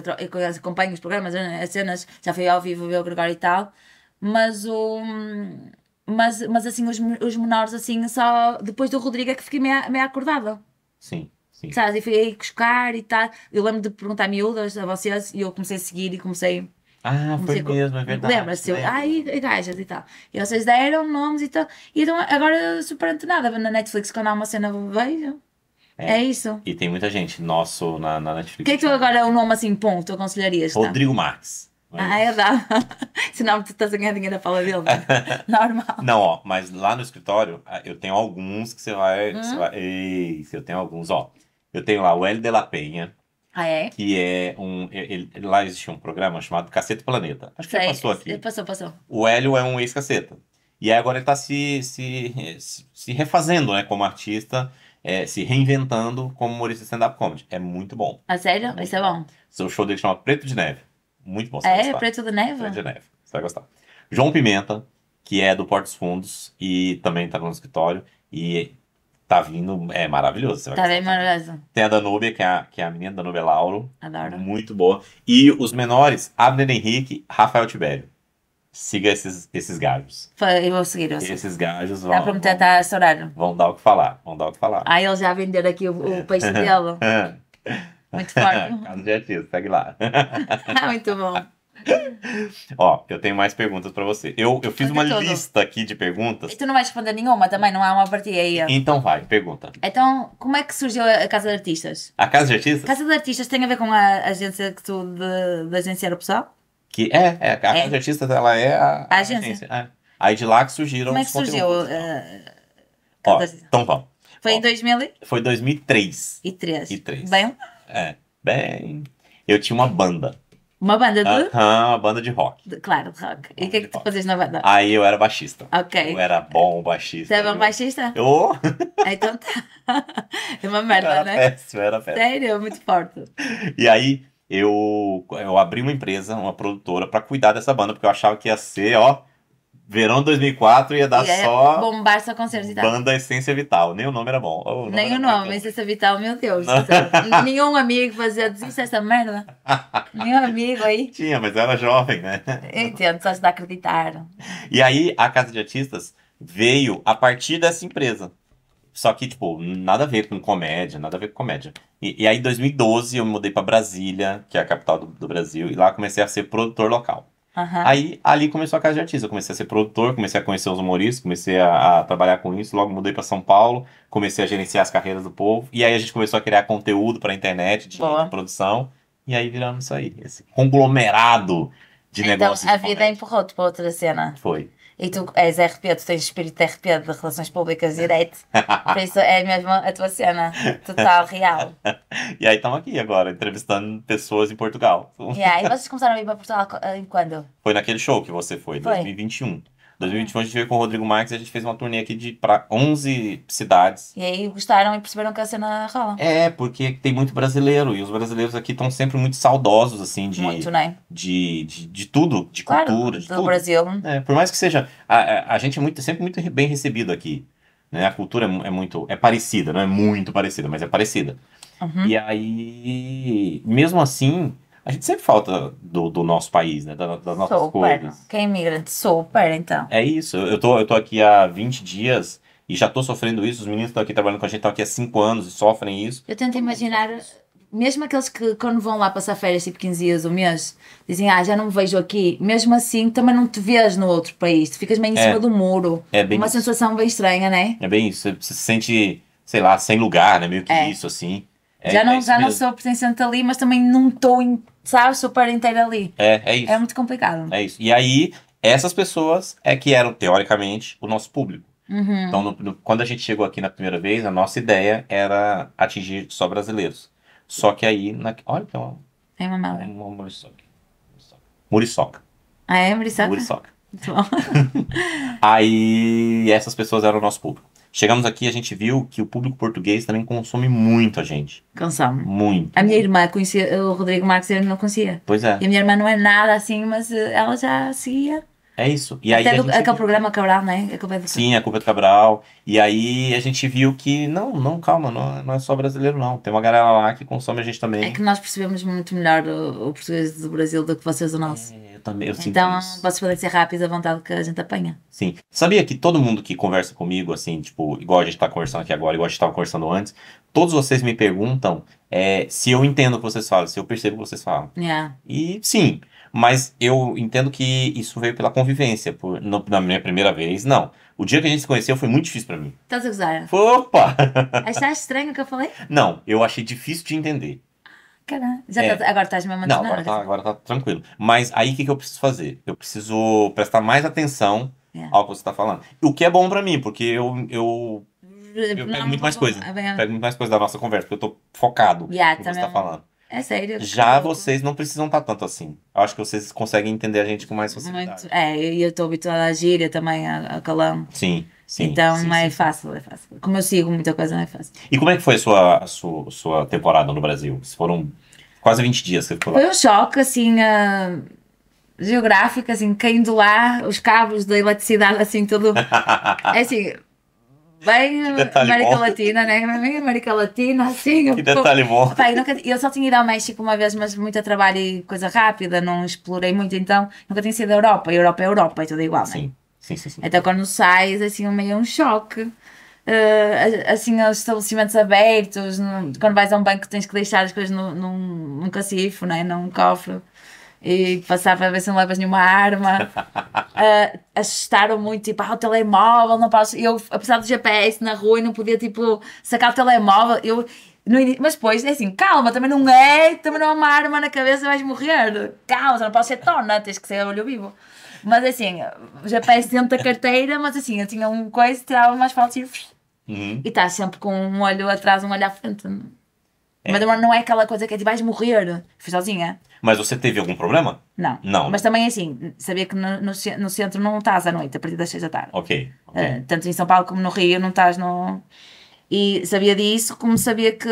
acompanho os programas, né, as cenas, já fui ao vivo ver o Gregório e tal. Mas o... Um, mas, mas assim, os, os menores, assim, só depois do Rodrigo é que fiquei meio, meio acordada. Sim. Sim. Sabes? E fui aí buscar e tal. Eu lembro de perguntar miúdas a vocês e eu comecei a seguir e comecei. Ah, foi mesmo, é verdade. Lembra-se, eu, ai, gajas e tal. E vocês deram nomes e tal. E então, agora, superante nada, na Netflix, quando há uma cena, vejo. É. é. isso. E tem muita gente nosso na, na Netflix. O que é que tu agora é um nome assim, ponto, aconselharias? Tá? Rodrigo Max. Ah, eu é, dava. Senão tu estás a ganhar dinheiro a fala dele. Né? Normal. Não, ó, mas lá no escritório ah, eu tenho alguns que você vai. Hum? Que você vai... Ei, eu tenho alguns, ó. Eu tenho lá o Hélio de la Penha. Ah, é? Que é um. Ele, ele, lá existia um programa chamado Caceta Planeta. Acho que Sei, ele passou aqui. passou, passou. O Hélio é um ex-caceta. E aí agora ele está se, se, se refazendo, né? Como artista, é, se reinventando como humorista stand-up comedy. É muito bom. Ah, sério? Muito Isso é bom. Seu show dele chama Preto de Neve. Muito bom. É, Preto de Neve? Preto de Neve. Você vai gostar. João Pimenta, que é do Portos Fundos e também está no escritório. E tá vindo, é maravilhoso. tá bem maravilhoso. Tem a Danúbia, que é a, que é a menina da Danúbia é Lauro. Adoro. Muito boa. E os menores, Abner Henrique, Rafael Tibério. Siga esses, esses gajos. Eu vou seguir, eu vou Esses gajos vão. Dá pra me tentar estourar. horário. Vão dar o que falar, vão dar o que falar. aí eles já venderam aqui o, o peixe dela. Muito forte. Caso de artista, segue lá. Muito bom. Ó, eu tenho mais perguntas para você. Eu, eu fiz uma tudo. lista aqui de perguntas. E tu não vais responder nenhuma também, não há uma aí. Então vai, pergunta. Então, como é que surgiu a Casa de Artistas? A Casa de Artistas? A Casa de Artistas tem a ver com a agência que tu de, agência era o pessoal? Que é, é a Casa é. de Artistas, ela é a, a agência. agência. É. Aí de lá que surgiram como é que surgiu, conteúdos. Uh, eh, então vamos. Foi Ó, em 2000? E... Foi 2003. E 3. E 3. Bem? É, bem. Eu tinha uma banda. Uma banda de. Aham, uma banda de rock. De, claro, rock. Banda e o que, é que tu rock. fazias na banda? Aí eu era baixista. Ok. Eu era bom baixista. Você era bom baixista? Eu. Oh. então tá. É uma merda, era né? Péssimo, era péssimo. Sério, é muito forte. E aí eu, eu abri uma empresa, uma produtora, pra cuidar dessa banda, porque eu achava que ia ser, ó Verão 2004 ia dar só. Bombar só com certeza Banda Essência Vital. Nem o nome era bom. O nome Nem o nome, bom. Então. Essência Vital, meu Deus. Nenhum amigo fazia desistir essa merda. Nenhum amigo aí. Tinha, mas era jovem, né? entendo, só se não acreditaram. E aí, a Casa de Artistas veio a partir dessa empresa. Só que, tipo, nada a ver com comédia, nada a ver com comédia. E, e aí, em 2012, eu me mudei para Brasília, que é a capital do, do Brasil, e lá comecei a ser produtor local. Uhum. Aí ali começou a casa de artista. Eu comecei a ser produtor, comecei a conhecer os humoristas, comecei a, a trabalhar com isso. Logo mudei para São Paulo, comecei a gerenciar as carreiras do povo. E aí a gente começou a criar conteúdo para internet, de Boa. produção. E aí viramos isso aí, esse conglomerado de então, negócios. A vida empurrou para tipo, outra cena. Foi e tu és RP, tu tens espírito RP de Relações Públicas direito. Por isso é mesmo a tua cena total, real. e aí estamos aqui agora, entrevistando pessoas em Portugal. yeah, e aí vocês começaram a ir para Portugal em eh, quando? Foi naquele show que você foi, em 2021. 2021 a gente veio com o Rodrigo Marques, a gente fez uma turnê aqui de pra 11 cidades. E aí gostaram e perceberam que a cena rola. É, porque tem muito brasileiro e os brasileiros aqui estão sempre muito saudosos, assim, de. Muito, né? De, de, de tudo, de claro, cultura, de do tudo. Brasil. É, por mais que seja. A, a gente é muito, é sempre muito bem recebido aqui. Né? A cultura é, é muito. É parecida, não é muito parecida, mas é parecida. Uhum. E aí, mesmo assim, a gente sempre falta do, do nosso país, né? Da, das nossas super. coisas. Quem é imigrante? Super, então. É isso. Eu tô, eu tô aqui há 20 dias e já tô sofrendo isso. Os meninos estão aqui trabalhando com a gente, estão aqui há 5 anos e sofrem isso. Eu tento imaginar mesmo aqueles que quando vão lá passar férias, tipo 15 dias ou um mês, dizem, ah, já não me vejo aqui, mesmo assim também não te vês no outro país, tu ficas meio em é, cima do muro. É bem Uma isso. sensação bem estranha, né? É bem isso, você se sente, sei lá, sem lugar, né? Meio que é. isso, assim. É, já não, é já não sou pertencente ali, mas também não estou, sabe, super inteira ali. É, é isso. É muito complicado. É isso. E aí, essas pessoas é que eram, teoricamente, o nosso público. Uhum. Então, no, no, quando a gente chegou aqui na primeira vez, a nossa ideia era atingir só brasileiros. Só que aí, na, olha, tem uma. Tem uma mala. Uma muriçoca. Muriçoca. Ah, é? Muriçoca? Muriçoca. Muito bom. aí, essas pessoas eram o nosso público. Chegamos aqui, a gente viu que o público português também consome muito a gente. Consome. Muito. A minha irmã conhecia o Rodrigo Marques, eu não conhecia. Pois é. E a minha irmã não é nada assim, mas eh, ela já seguia. É isso. E Até aí gente... É o programa Cabral, né? É culpa do... Sim, a culpa é do Cabral. E aí a gente viu que, não, não, calma, não, é, não é só brasileiro, não. Tem uma galera lá que consome a gente também. É que nós percebemos muito melhor o, o português do Brasil do que vocês do nosso. É, eu também, eu então, vocês podem ser rápidos à vontade que a gente apanha. Sim. Sabia que todo mundo que conversa comigo, assim, tipo, igual a gente tá conversando aqui agora, igual a gente tava conversando antes, todos vocês me perguntam é, se eu entendo o que vocês falam, se eu percebo o que vocês falam. Yeah. É. E sim, mas eu entendo que isso veio pela convivência. Por, no, na minha primeira vez, não. O dia que a gente se conheceu foi muito difícil para mim. Então vocês usaram. Opa! Achar estranho o que eu falei? Não, eu achei difícil de entender. Caramba, já é. tá, agora tá de uma Não, agora tá, agora tá, tranquilo. Mas aí o que, que eu preciso fazer? Eu preciso prestar mais atenção é. ao que você tá falando. O que é bom para mim, porque eu, eu eu pego não, muito mais coisa. É pego muito mais coisa da nossa conversa, porque eu tô focado yeah, no que você tá falando. É sério. Já tô... vocês não precisam estar tá tanto assim. Eu acho que vocês conseguem entender a gente com mais facilidade. Muito, é, e eu estou habituada à gíria também, a, calão. Sim, sim. Então sim, não é sim. fácil, é fácil. Como eu sigo muita coisa, não é fácil. E como é que foi a sua, a sua, sua temporada no Brasil? Se foram quase 20 dias que você ficou lá. Foi um choque, assim, uh, geográfico, assim, caindo lá, os cabos da eletricidade, assim, tudo. é assim Bem América bom. Latina, né? Bem América Latina, assim. Que detalhe bom. Pai, nunca, eu só tinha ido ao México uma vez, mas muito a trabalho e coisa rápida, não explorei muito, então nunca tinha sido à Europa. A Europa é a Europa, é tudo igual, né? sim. Né? Sim, sim, sim. Então quando sais, assim, meio um choque. Uh, assim, aos estabelecimentos abertos, no, quando vais a um banco tens que deixar as coisas num, num, num cacifo, né? num cofre e passar para ver se não levas nenhuma arma. uh, assustaram muito, tipo, ah, o telemóvel, não posso. Eu, apesar do GPS na rua e não podia, tipo, sacar o telemóvel, eu. Início, mas depois é assim, calma, também não é, também não há é uma arma na cabeça, vais morrer. Calma, não posso ser tona, tens que ser olho vivo. Mas assim, GPS dentro da carteira, mas assim, eu tinha um coisa, tirava mais fotos e. Assim, uhum. E estás sempre com um olho atrás, um olho à frente. É. Mas não é aquela coisa que é de vais morrer. Fui sozinha. Mas você teve algum problema? Não. Não. Mas também assim, sabia que no, no, no centro não estás à noite, a partir das 6 da tarde. Ok. okay. Uh, tanto em São Paulo como no Rio não estás no. E sabia disso, como sabia que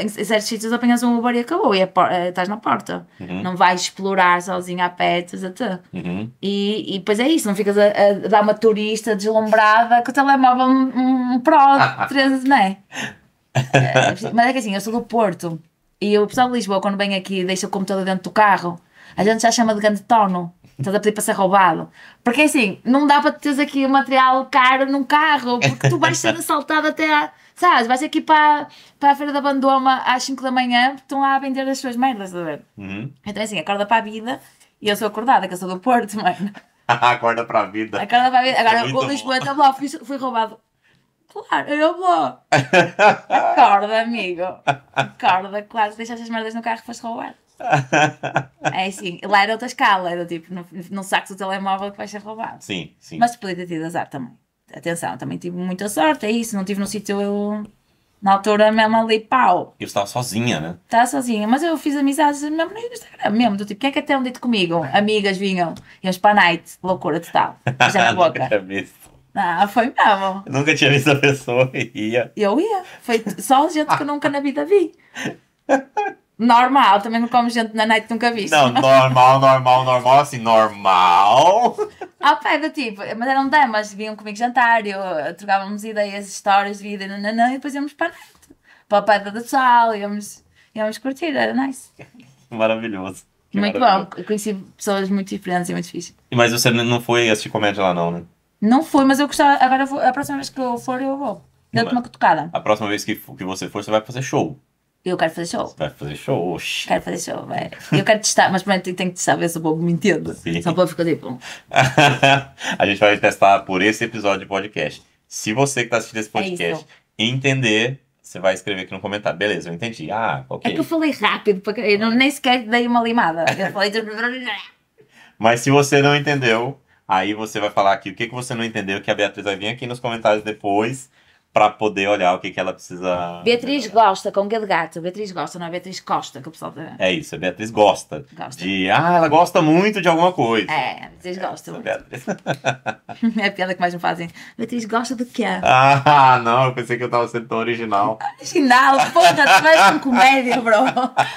em certos sítios apanhas um Uber e acabou, e é eh, estás na porta. Uhum. Não vais explorar sozinho a pé, estás até. Uhum. E, e depois é isso, não ficas a, a dar uma turista deslumbrada com o telemóvel um, um Pro 13, ah, ah. não é? É, mas é que assim, eu sou do Porto e o pessoal de Lisboa, quando vem aqui e deixa o computador dentro do carro, a gente já chama de grande tono. Estás então a pedir para ser roubado. Porque assim, não dá para teres aqui o material caro num carro, porque tu vais ser assaltado até a. Sabes? Vais aqui para, para a Feira da Bandoma às 5 da manhã, porque estão lá a vender as suas merdas, a ver? Uhum. Então é assim, acorda para a vida e eu sou acordada, que eu sou do Porto, mano. acorda para a vida. Acorda para a vida. É Agora, é o Lisboa, está lá, fui, fui roubado Claro, eu vou. Acorda, amigo. Acorda, claro, deixaste as merdas no carro que foste roubar. É assim, lá era outra escala, era tipo, não, não saques o telemóvel que vais ser roubado. Sim, sim. Mas podia ter tido azar também. Atenção, também tive muita sorte, é isso, não tive no sítio eu. Na altura mesmo ali, pau. Eu estava sozinha, né? Estava sozinha, mas eu fiz amizades mesmo no Instagram, mesmo. Do tipo, quem é que até um dito comigo? Amigas vinham, íamos para a night, loucura total. Já na boca. Ah, foi mesmo. Eu nunca tinha visto a pessoa e ia. Eu ia. Foi só gente que eu nunca na vida vi. Normal, também não como gente na night nunca vi. Não, normal, normal, normal, assim, normal. Ao pé do tipo, mas eram damas, vinham comigo jantar, eu eh, trocávamos ideias, histórias de vida, nananã, e depois íamos para a night. Para a pedra do sol, íamos, íamos curtir, era nice. Maravilhoso. Que muito maravilhoso. bom, conheci pessoas muito diferentes e muito difíceis. Mas você não foi assistir comédia lá, não, né? Não fui, mas eu gostava. Agora vou, a próxima vez que eu for, eu vou. Deu uma cutucada. A próxima vez que, que você for, você vai fazer show. Eu quero fazer show. Você vai fazer show, oxi. Quero fazer show, vai. Eu quero testar, mas primeiro tem que testar, ver se o povo me entende. Sim. Se o povo fica tipo. a gente vai testar por esse episódio de podcast. Se você que está assistindo esse é podcast é entender, você vai escrever aqui no comentário. Beleza, eu entendi. Ah, ok. É que eu falei rápido, porque eu nem sequer dei uma limada. Eu falei. Mas se você não entendeu, Aí você vai falar aqui o que, que você não entendeu, que a Beatriz vai vir aqui nos comentários depois para poder olhar o que, que ela precisa. Beatriz gosta com G gato. Beatriz gosta, não é Beatriz Costa, que o pessoal tá... É isso, a Beatriz gosta, gosta. De. Ah, ela gosta muito de alguma coisa. É, Beatriz gosta. É, muito. Beatriz. é a piada que mais me fazem. Beatriz gosta do quê? Ah, não, eu pensei que eu tava sendo tão original. Original, porra, tu faz com comédia, bro.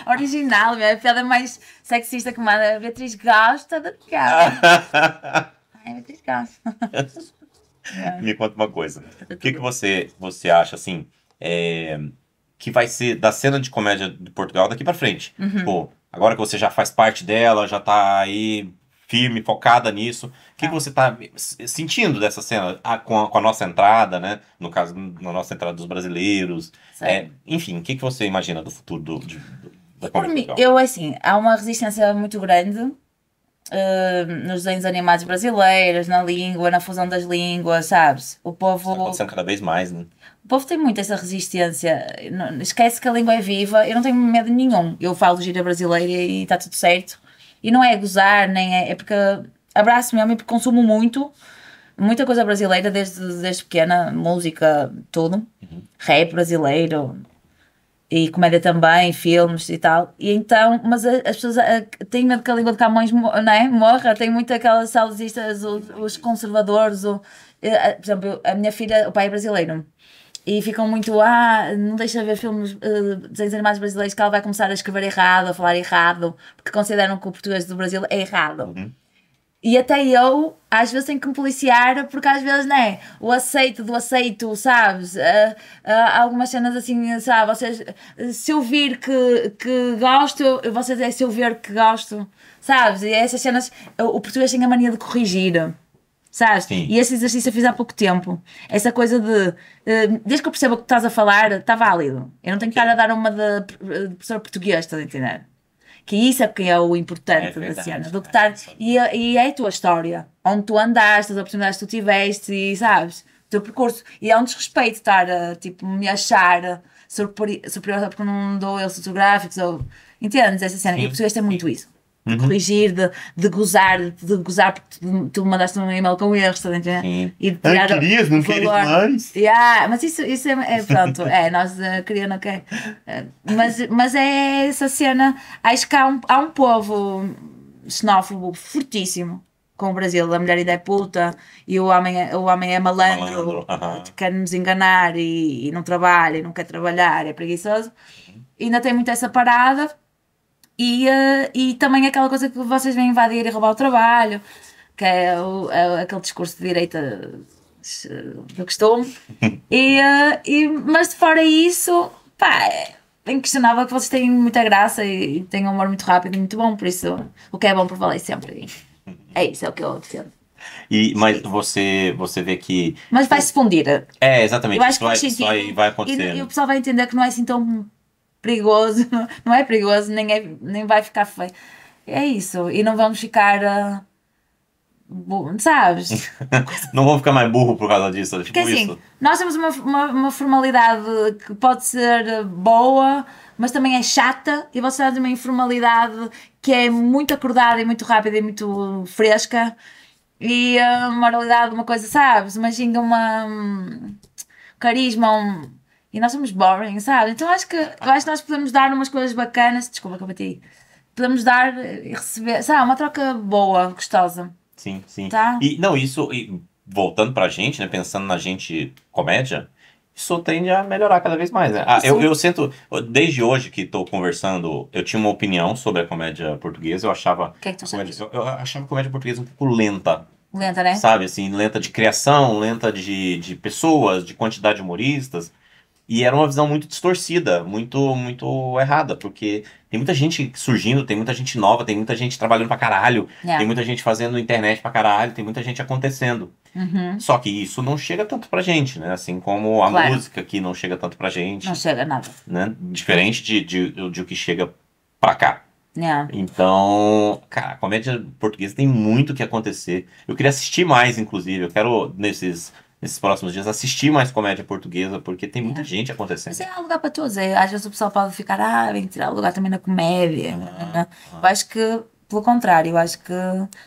Original, minha é piada mais sexista que manda. Beatriz gosta do quê? é desgraça. Me conta uma coisa. Tá o que, que você, você acha, assim, é, que vai ser da cena de comédia de Portugal daqui para frente? Uhum. Pô, agora que você já faz parte dela, já tá aí firme, focada nisso. O que, ah. que você está sentindo dessa cena ah, com, a, com, a, nossa entrada, né? No caso, na nossa entrada dos brasileiros. É, enfim, o que, que você imagina do futuro do, do, do da Por mim, eu, assim, há uma resistência muito grande Uh, nos desenhos animados brasileiros, na língua, na fusão das línguas, sabes? O povo. Está acontecendo cada vez mais, né? O povo tem muito essa resistência. esquece que a língua é viva. Eu não tenho medo nenhum. Eu falo gíria brasileira e está tudo certo. E não é gozar, nem é. É porque abraço mesmo e porque consumo muito. Muita coisa brasileira desde, desde pequena, música, tudo. Uhum. Rap brasileiro, e comédia também, filmes e tal. E então, mas as pessoas têm medo que a língua de Camões não é? Né, morra, tem muito aquelas saudosistas, os, os, conservadores, o, eh, por exemplo, a minha filha, o pai é brasileiro. E ficam muito, ah, não deixa ver filmes, uh, desenhos animados brasileiros que ela vai começar a escrever errado, a falar errado, porque consideram que o português do Brasil é errado. Uhum. E até eu, às vezes, tenho que me policiar, porque às vezes, né? O aceito do aceito, sabes? Uh, uh, algumas cenas assim, sabe? Vocês, se eu vir que, que gosto, vocês é se eu ver que gosto, sabes? E essas cenas, o português tem a mania de corrigir. Sabes? Sim. E esse exercício eu fiz há pouco tempo. Essa coisa de. Uh, desde que eu perceba o que estás a falar, está válido. Eu não tenho que estar a dar uma de professor português, estás a entender? que isso é que é o importante é da cena, é do que estar, e, é, e é a tua história, onde tu andaste, as oportunidades que tu tiveste, e sabes, o teu percurso, e é um desrespeito estar, tipo, me achar superior só porque não dou eles fotográficos, ou, entendes, essa cena, sim, e o português tem muito isso de uhum. corrigir, de, de gozar, de gozar porque tu, me mandaste um e-mail com erros, tá Sim. e de tirar ah querias, não querias mais. Yeah, mas isso, isso é, é pronto, é, nós uh, queria, não quer. Uh, mas, mas é essa cena, acho que há um, há um povo xenófobo fortíssimo com o Brasil, a mulher ainda é puta e o homem é, o homem é malandro, malandro. Uhum. quer nos enganar e, e não trabalha, e não quer trabalhar, é preguiçoso. Uhum. Ainda tem muito essa parada e, uh, e também aquela coisa que vocês vêm invadir e roubar o trabalho, que é, o, é aquele discurso de direita eh, do costume. e, uh, e, mas fora isso, pá, é inquestionável que vocês têm muita graça e, e têm um humor muito rápido e muito bom, por isso o que é bom valer sempre. E é isso, é o que eu defendo. E, mas você, você vê que. Mas vai se fundir. É, exatamente. Eu acho que vai, vai, vai acontecer. E, e o pessoal vai entender que não é assim tão perigoso, não é perigoso, nem, é, nem vai ficar feio. É isso, e não vamos ficar. Uh, sabes? não vou ficar mais burro por causa disso. Tipo Porque assim, isso. nós temos uma, uma, uma, formalidade que pode ser boa, mas também é chata, e você traz uma informalidade que é muito acordada e muito rápida e muito fresca, e ah, a moralidade, uma coisa, sabes? Imagina uma. Um carisma, um e nós somos boring, sabe? Então acho que, acho que nós podemos dar umas coisas bacanas. Desculpa que eu bati. Podemos dar e eh, receber, sabe? Uma troca boa, gostosa. Sim, sim. Tá? E não, isso, e, voltando pra gente, né? Pensando na gente comédia, isso tende a melhorar cada vez mais. Né? Ah, eu, eu sinto, desde hoje que estou conversando, eu tinha uma opinião sobre a comédia portuguesa, eu achava. Que é que comédia, eu, eu, achava a comédia portuguesa um pouco lenta. Lenta, né? Sabe, assim, lenta de criação, lenta de, de pessoas, de quantidade de humoristas. E era uma visão muito distorcida, muito muito errada, porque tem muita gente surgindo, tem muita gente nova, tem muita gente trabalhando pra caralho, é. tem muita gente fazendo internet pra caralho, tem muita gente acontecendo. Uhum. Só que isso não chega tanto pra gente, né? Assim como a claro. música que não chega tanto pra gente. Não chega nada. Né? Diferente de, de, de o que chega pra cá. É. Então, cara, a comédia portuguesa tem muito o que acontecer. Eu queria assistir mais, inclusive. Eu quero, nesses nesses próximos dias, assistir mais comédia portuguesa, porque tem muita é. gente acontecendo. Será é lugar para todos. É, às vezes o pessoal pode ficar, ah, vem tirar o lugar também na comédia. Ah, né, né. ah. Eu acho que, pelo contrário, eu acho que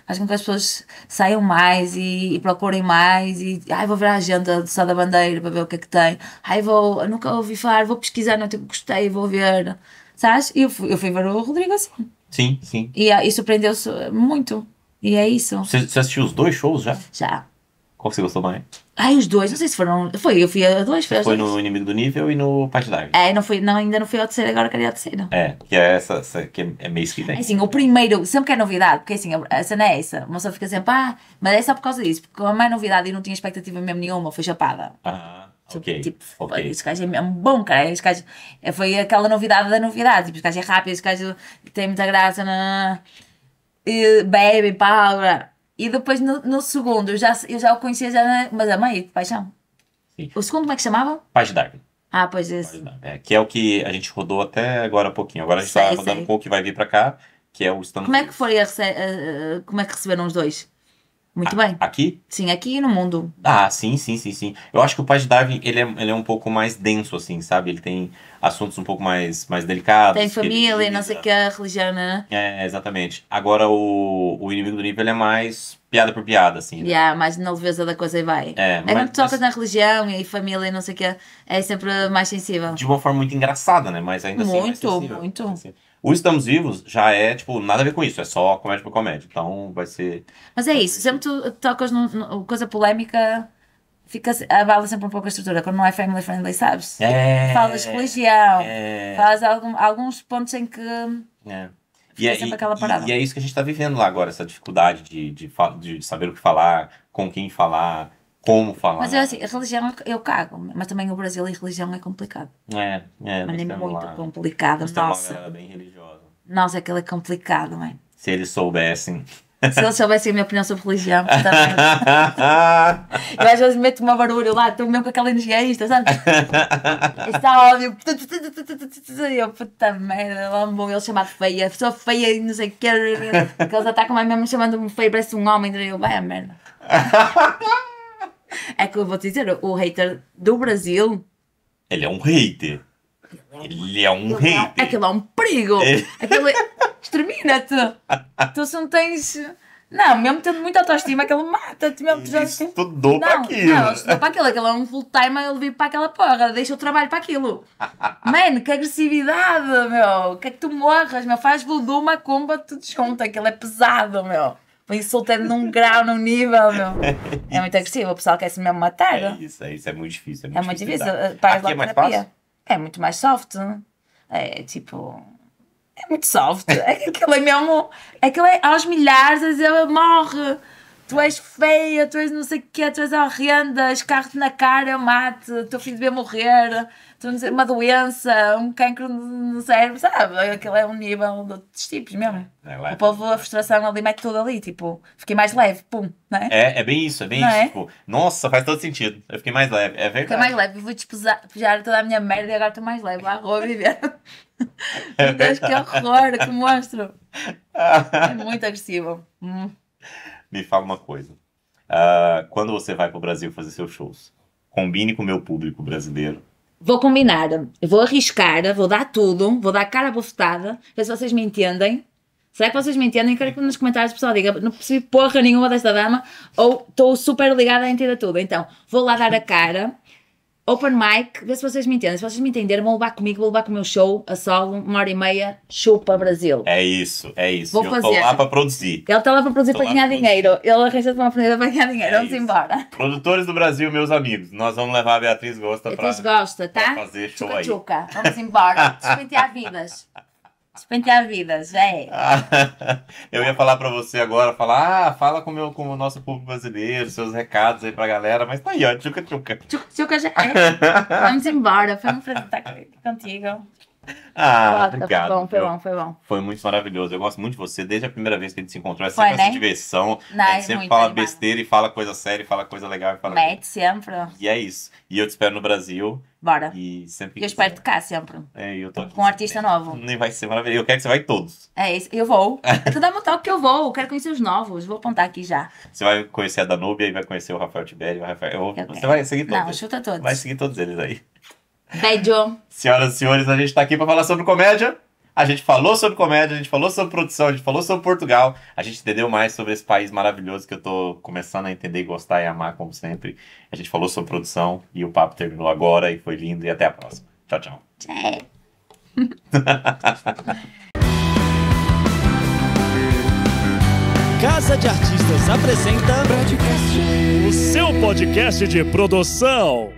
acho que as pessoas saiam mais e, e procurem mais e, ai, vou ver a agenda do Sá da Bandeira para ver o que é que tem. Ai, vou, nunca ouvi falar, vou pesquisar, não tenho gostei, vou ver. Sabes? E eu fui, eu fui ver o Rodrigo assim. Sim, sim. E, ah, e surpreendeu-se muito. E é isso. Você, assistiu os dois shows já? Já. Qual você gostou mais? Ai, os dois, não sei se foram. Foi, eu fui a dois. Foi, foi dois. no Inimigo do Nível e no Parte da É, não foi, não, ainda não fui ao terceiro, agora queria ao terceiro. É, que é essa, essa que é, é meio esquisita. É assim, o primeiro, sempre que é novidade, porque é assim, a cena é essa. A moça fica sempre, ah, mas é só por causa disso, porque a é mais novidade e não tinha expectativa mesmo nenhuma, foi chapada. Ah. ok. tipo, tipo okay. esse gajo é mesmo bom, cara. Esse gajo foi aquela novidade da novidade. Tipo, esse gajo é rápido, esse gajo tem muita graça. Na... Bebe, pá, e depois no, no, segundo, eu já, eu já o conhecia, já, mas amei, mãe paixão. Sim. O segundo, como é que chamava? Paz de Darwin. Ah, pois esse. É, que é o que a gente rodou até agora há pouquinho. Agora a gente está rodando com o que vai vir para cá, que é o Stanley. Como é que foi a, a, a, como é que receberam os dois? Muito a, bem. Aqui? Sim, aqui no mundo. Ah, sim, sim, sim, sim. Eu acho que o Pajdav, ele é, ele é um pouco mais denso, assim, sabe? Ele tem assuntos um pouco mais, mais delicados. Tem família, ele, não sei o que, a religião, né? É, exatamente. Agora, o, o Inimigo do Nível, ele é mais piada por piada, assim. Né? Yeah, mais na leveza da coisa e vai. É, é mas, quando tocas mas... na religião e família e não sei o que, é sempre mais sensível. De uma forma muito engraçada, né? Mas ainda assim é muito, assim, mais sensível. Muito, muito. O Estamos Vivos já é, tipo, nada a ver com isso. É só comédia por comédia. Então vai ser. Mas é isso. Sempre tu tocas no coisa polêmica. Fica, abala sempre um pouco a estrutura. Quando não é family friendly, sabes? É, falas religião, é, falas algum, alguns pontos em que. É. E é, e, e, é isso que a gente está vivendo lá agora, essa dificuldade de, de, de, saber o que falar, com quem falar, como falar. Mas eu, é assim, a religião é eu cago, mas também o Brasil e religião é complicado. É, é. Mas é muito lá, complicado. nossa. é bem religiosa. Nossa, aquilo é, é complicado, mãe. Se eles soubessem. Se eles soubessem a minha opinião sobre religião, também. eu às vezes meto uma barulho lá, estou mesmo com aquela energia isto, sabe? Está óbvio. Eu, puta merda, lá bom eles chamar de feia, pessoa feia e não sei o que. Que eles atacam, mais mesmo chamando-me feia, parece um homem. e Eu, vai a merda. É que eu vou te dizer, o hater do Brasil. Ele é um hater. Ele é um, ele é hater. É, aquilo é um perigo. É. Aquilo é... Extermina-te. tu se não tens. Não, mesmo tendo muita autoestima, aquele mata-te mesmo. Tu já Isso, tu dou não, para aquilo. Não, se para aquilo. Aquilo é um full-time, ele vive para aquela porra. Deixa o trabalho para aquilo. Mano, que agressividade, meu. Que é que tu morras, meu. Faz voodoo, macumba, tu desconta. Aquilo é pesado, meu insulta-me num grau, num nível, meu. É, muito agressivo, o pessoal quer se mesmo matar. É isso, é isso, é muito difícil. É muito, é muito difícil. Aqui é mais fácil? É muito mais soft. É tipo. É muito soft. É aquilo é mesmo. Aquilo é, é aos milhares a dizer morre tu és feia, tu és não sei o que, tu és horrenda, escarro-te na cara, mate, teu filho devia morrer, tu não sei, uma doença, um cancro no cérebro, sabe? Aquilo é um nível de outros tipos mesmo. É, é o povo, a frustração ali, mete tudo ali, tipo, fiquei mais leve, pum, não é? É, é bem isso, é bem não isso. É? Tipo, nossa, faz todo sentido, eu fiquei mais leve, é verdade. Fiquei mais leve, vou despejar toda a minha merda e agora estou mais leve, lá vou viver. Meu Deus, que horror, que monstro! É muito agressivo. Hum me fala uma coisa. Uh, quando você vai para o Brasil fazer seus shows, combine com o meu público brasileiro. Vou combinar, vou arriscar, vou dar tudo, vou dar cara bofetada, ver se vocês me entendem. Será é que vocês me entendem? Quero que nos comentários o pessoal diga, não percebi porra nenhuma desta dama, ou estou super ligada a entender tudo. Então, vou lá dar a cara, open mic, vê se vocês me entendem. Se vocês me entenderem, vão levar comigo, vão levar com o meu show, a solo, uma hora e meia, o Brasil. É isso, é isso. Vou Eu fazer. estou lá para produzir. Ele está lá para produzir para ganhar dinheiro. Ele arranja-te uma oportunidade para ganhar dinheiro. É vamos isso. embora. Produtores do Brasil, meus amigos, nós vamos levar a Beatriz Gosta para Beatriz Gosta, tá? fazer show tchuca, aí. Tchuca. Vamos embora. Despentear vidas. Despentear vidas, é. eu ia falar para você agora, falar, ah, fala com, meu, com o nosso público brasileiro, seus recados aí pra galera, mas tá aí, ó, tchuca, tchuca. Tchuca, tchuca já é. Vamos embora, foi um prazer estar contigo. Ah, Bota, obrigado. Foi bom, foi bom, foi bom. Foi muito maravilhoso. Eu gosto muito de você. Desde a primeira vez que a gente se encontrou, é sempre foi, né? essa diversão. Não, a é gente é sempre fala animado. besteira e fala coisa séria, e fala coisa legal. Fala... Mete sempre. E é isso. E eu te espero no Brasil. Bora. E sempre. Eu espero tocar sempre. É, eu tô aqui. Com um artista novo. Nem vai ser maravilhoso. Eu quero que você vá em todos. É isso. Eu vou. tu dá um toque que eu vou. Eu quero conhecer os novos. Vou apontar aqui já. Você vai conhecer a Danúbia e vai conhecer o Rafael Tibério. Rafael... Eu... Eu você vai seguir todos. Não, chuta todos. Vai seguir todos eles aí. Beijo. Senhoras e senhores, a gente está aqui para falar sobre comédia. A gente falou sobre comédia, a gente falou sobre produção, a gente falou sobre Portugal. A gente entendeu mais sobre esse país maravilhoso que eu estou começando a entender e gostar e amar, como sempre. A gente falou sobre produção e o papo terminou agora e foi lindo. E até a próxima. Tchau, tchau. Casa de Artistas apresenta o seu podcast de produção.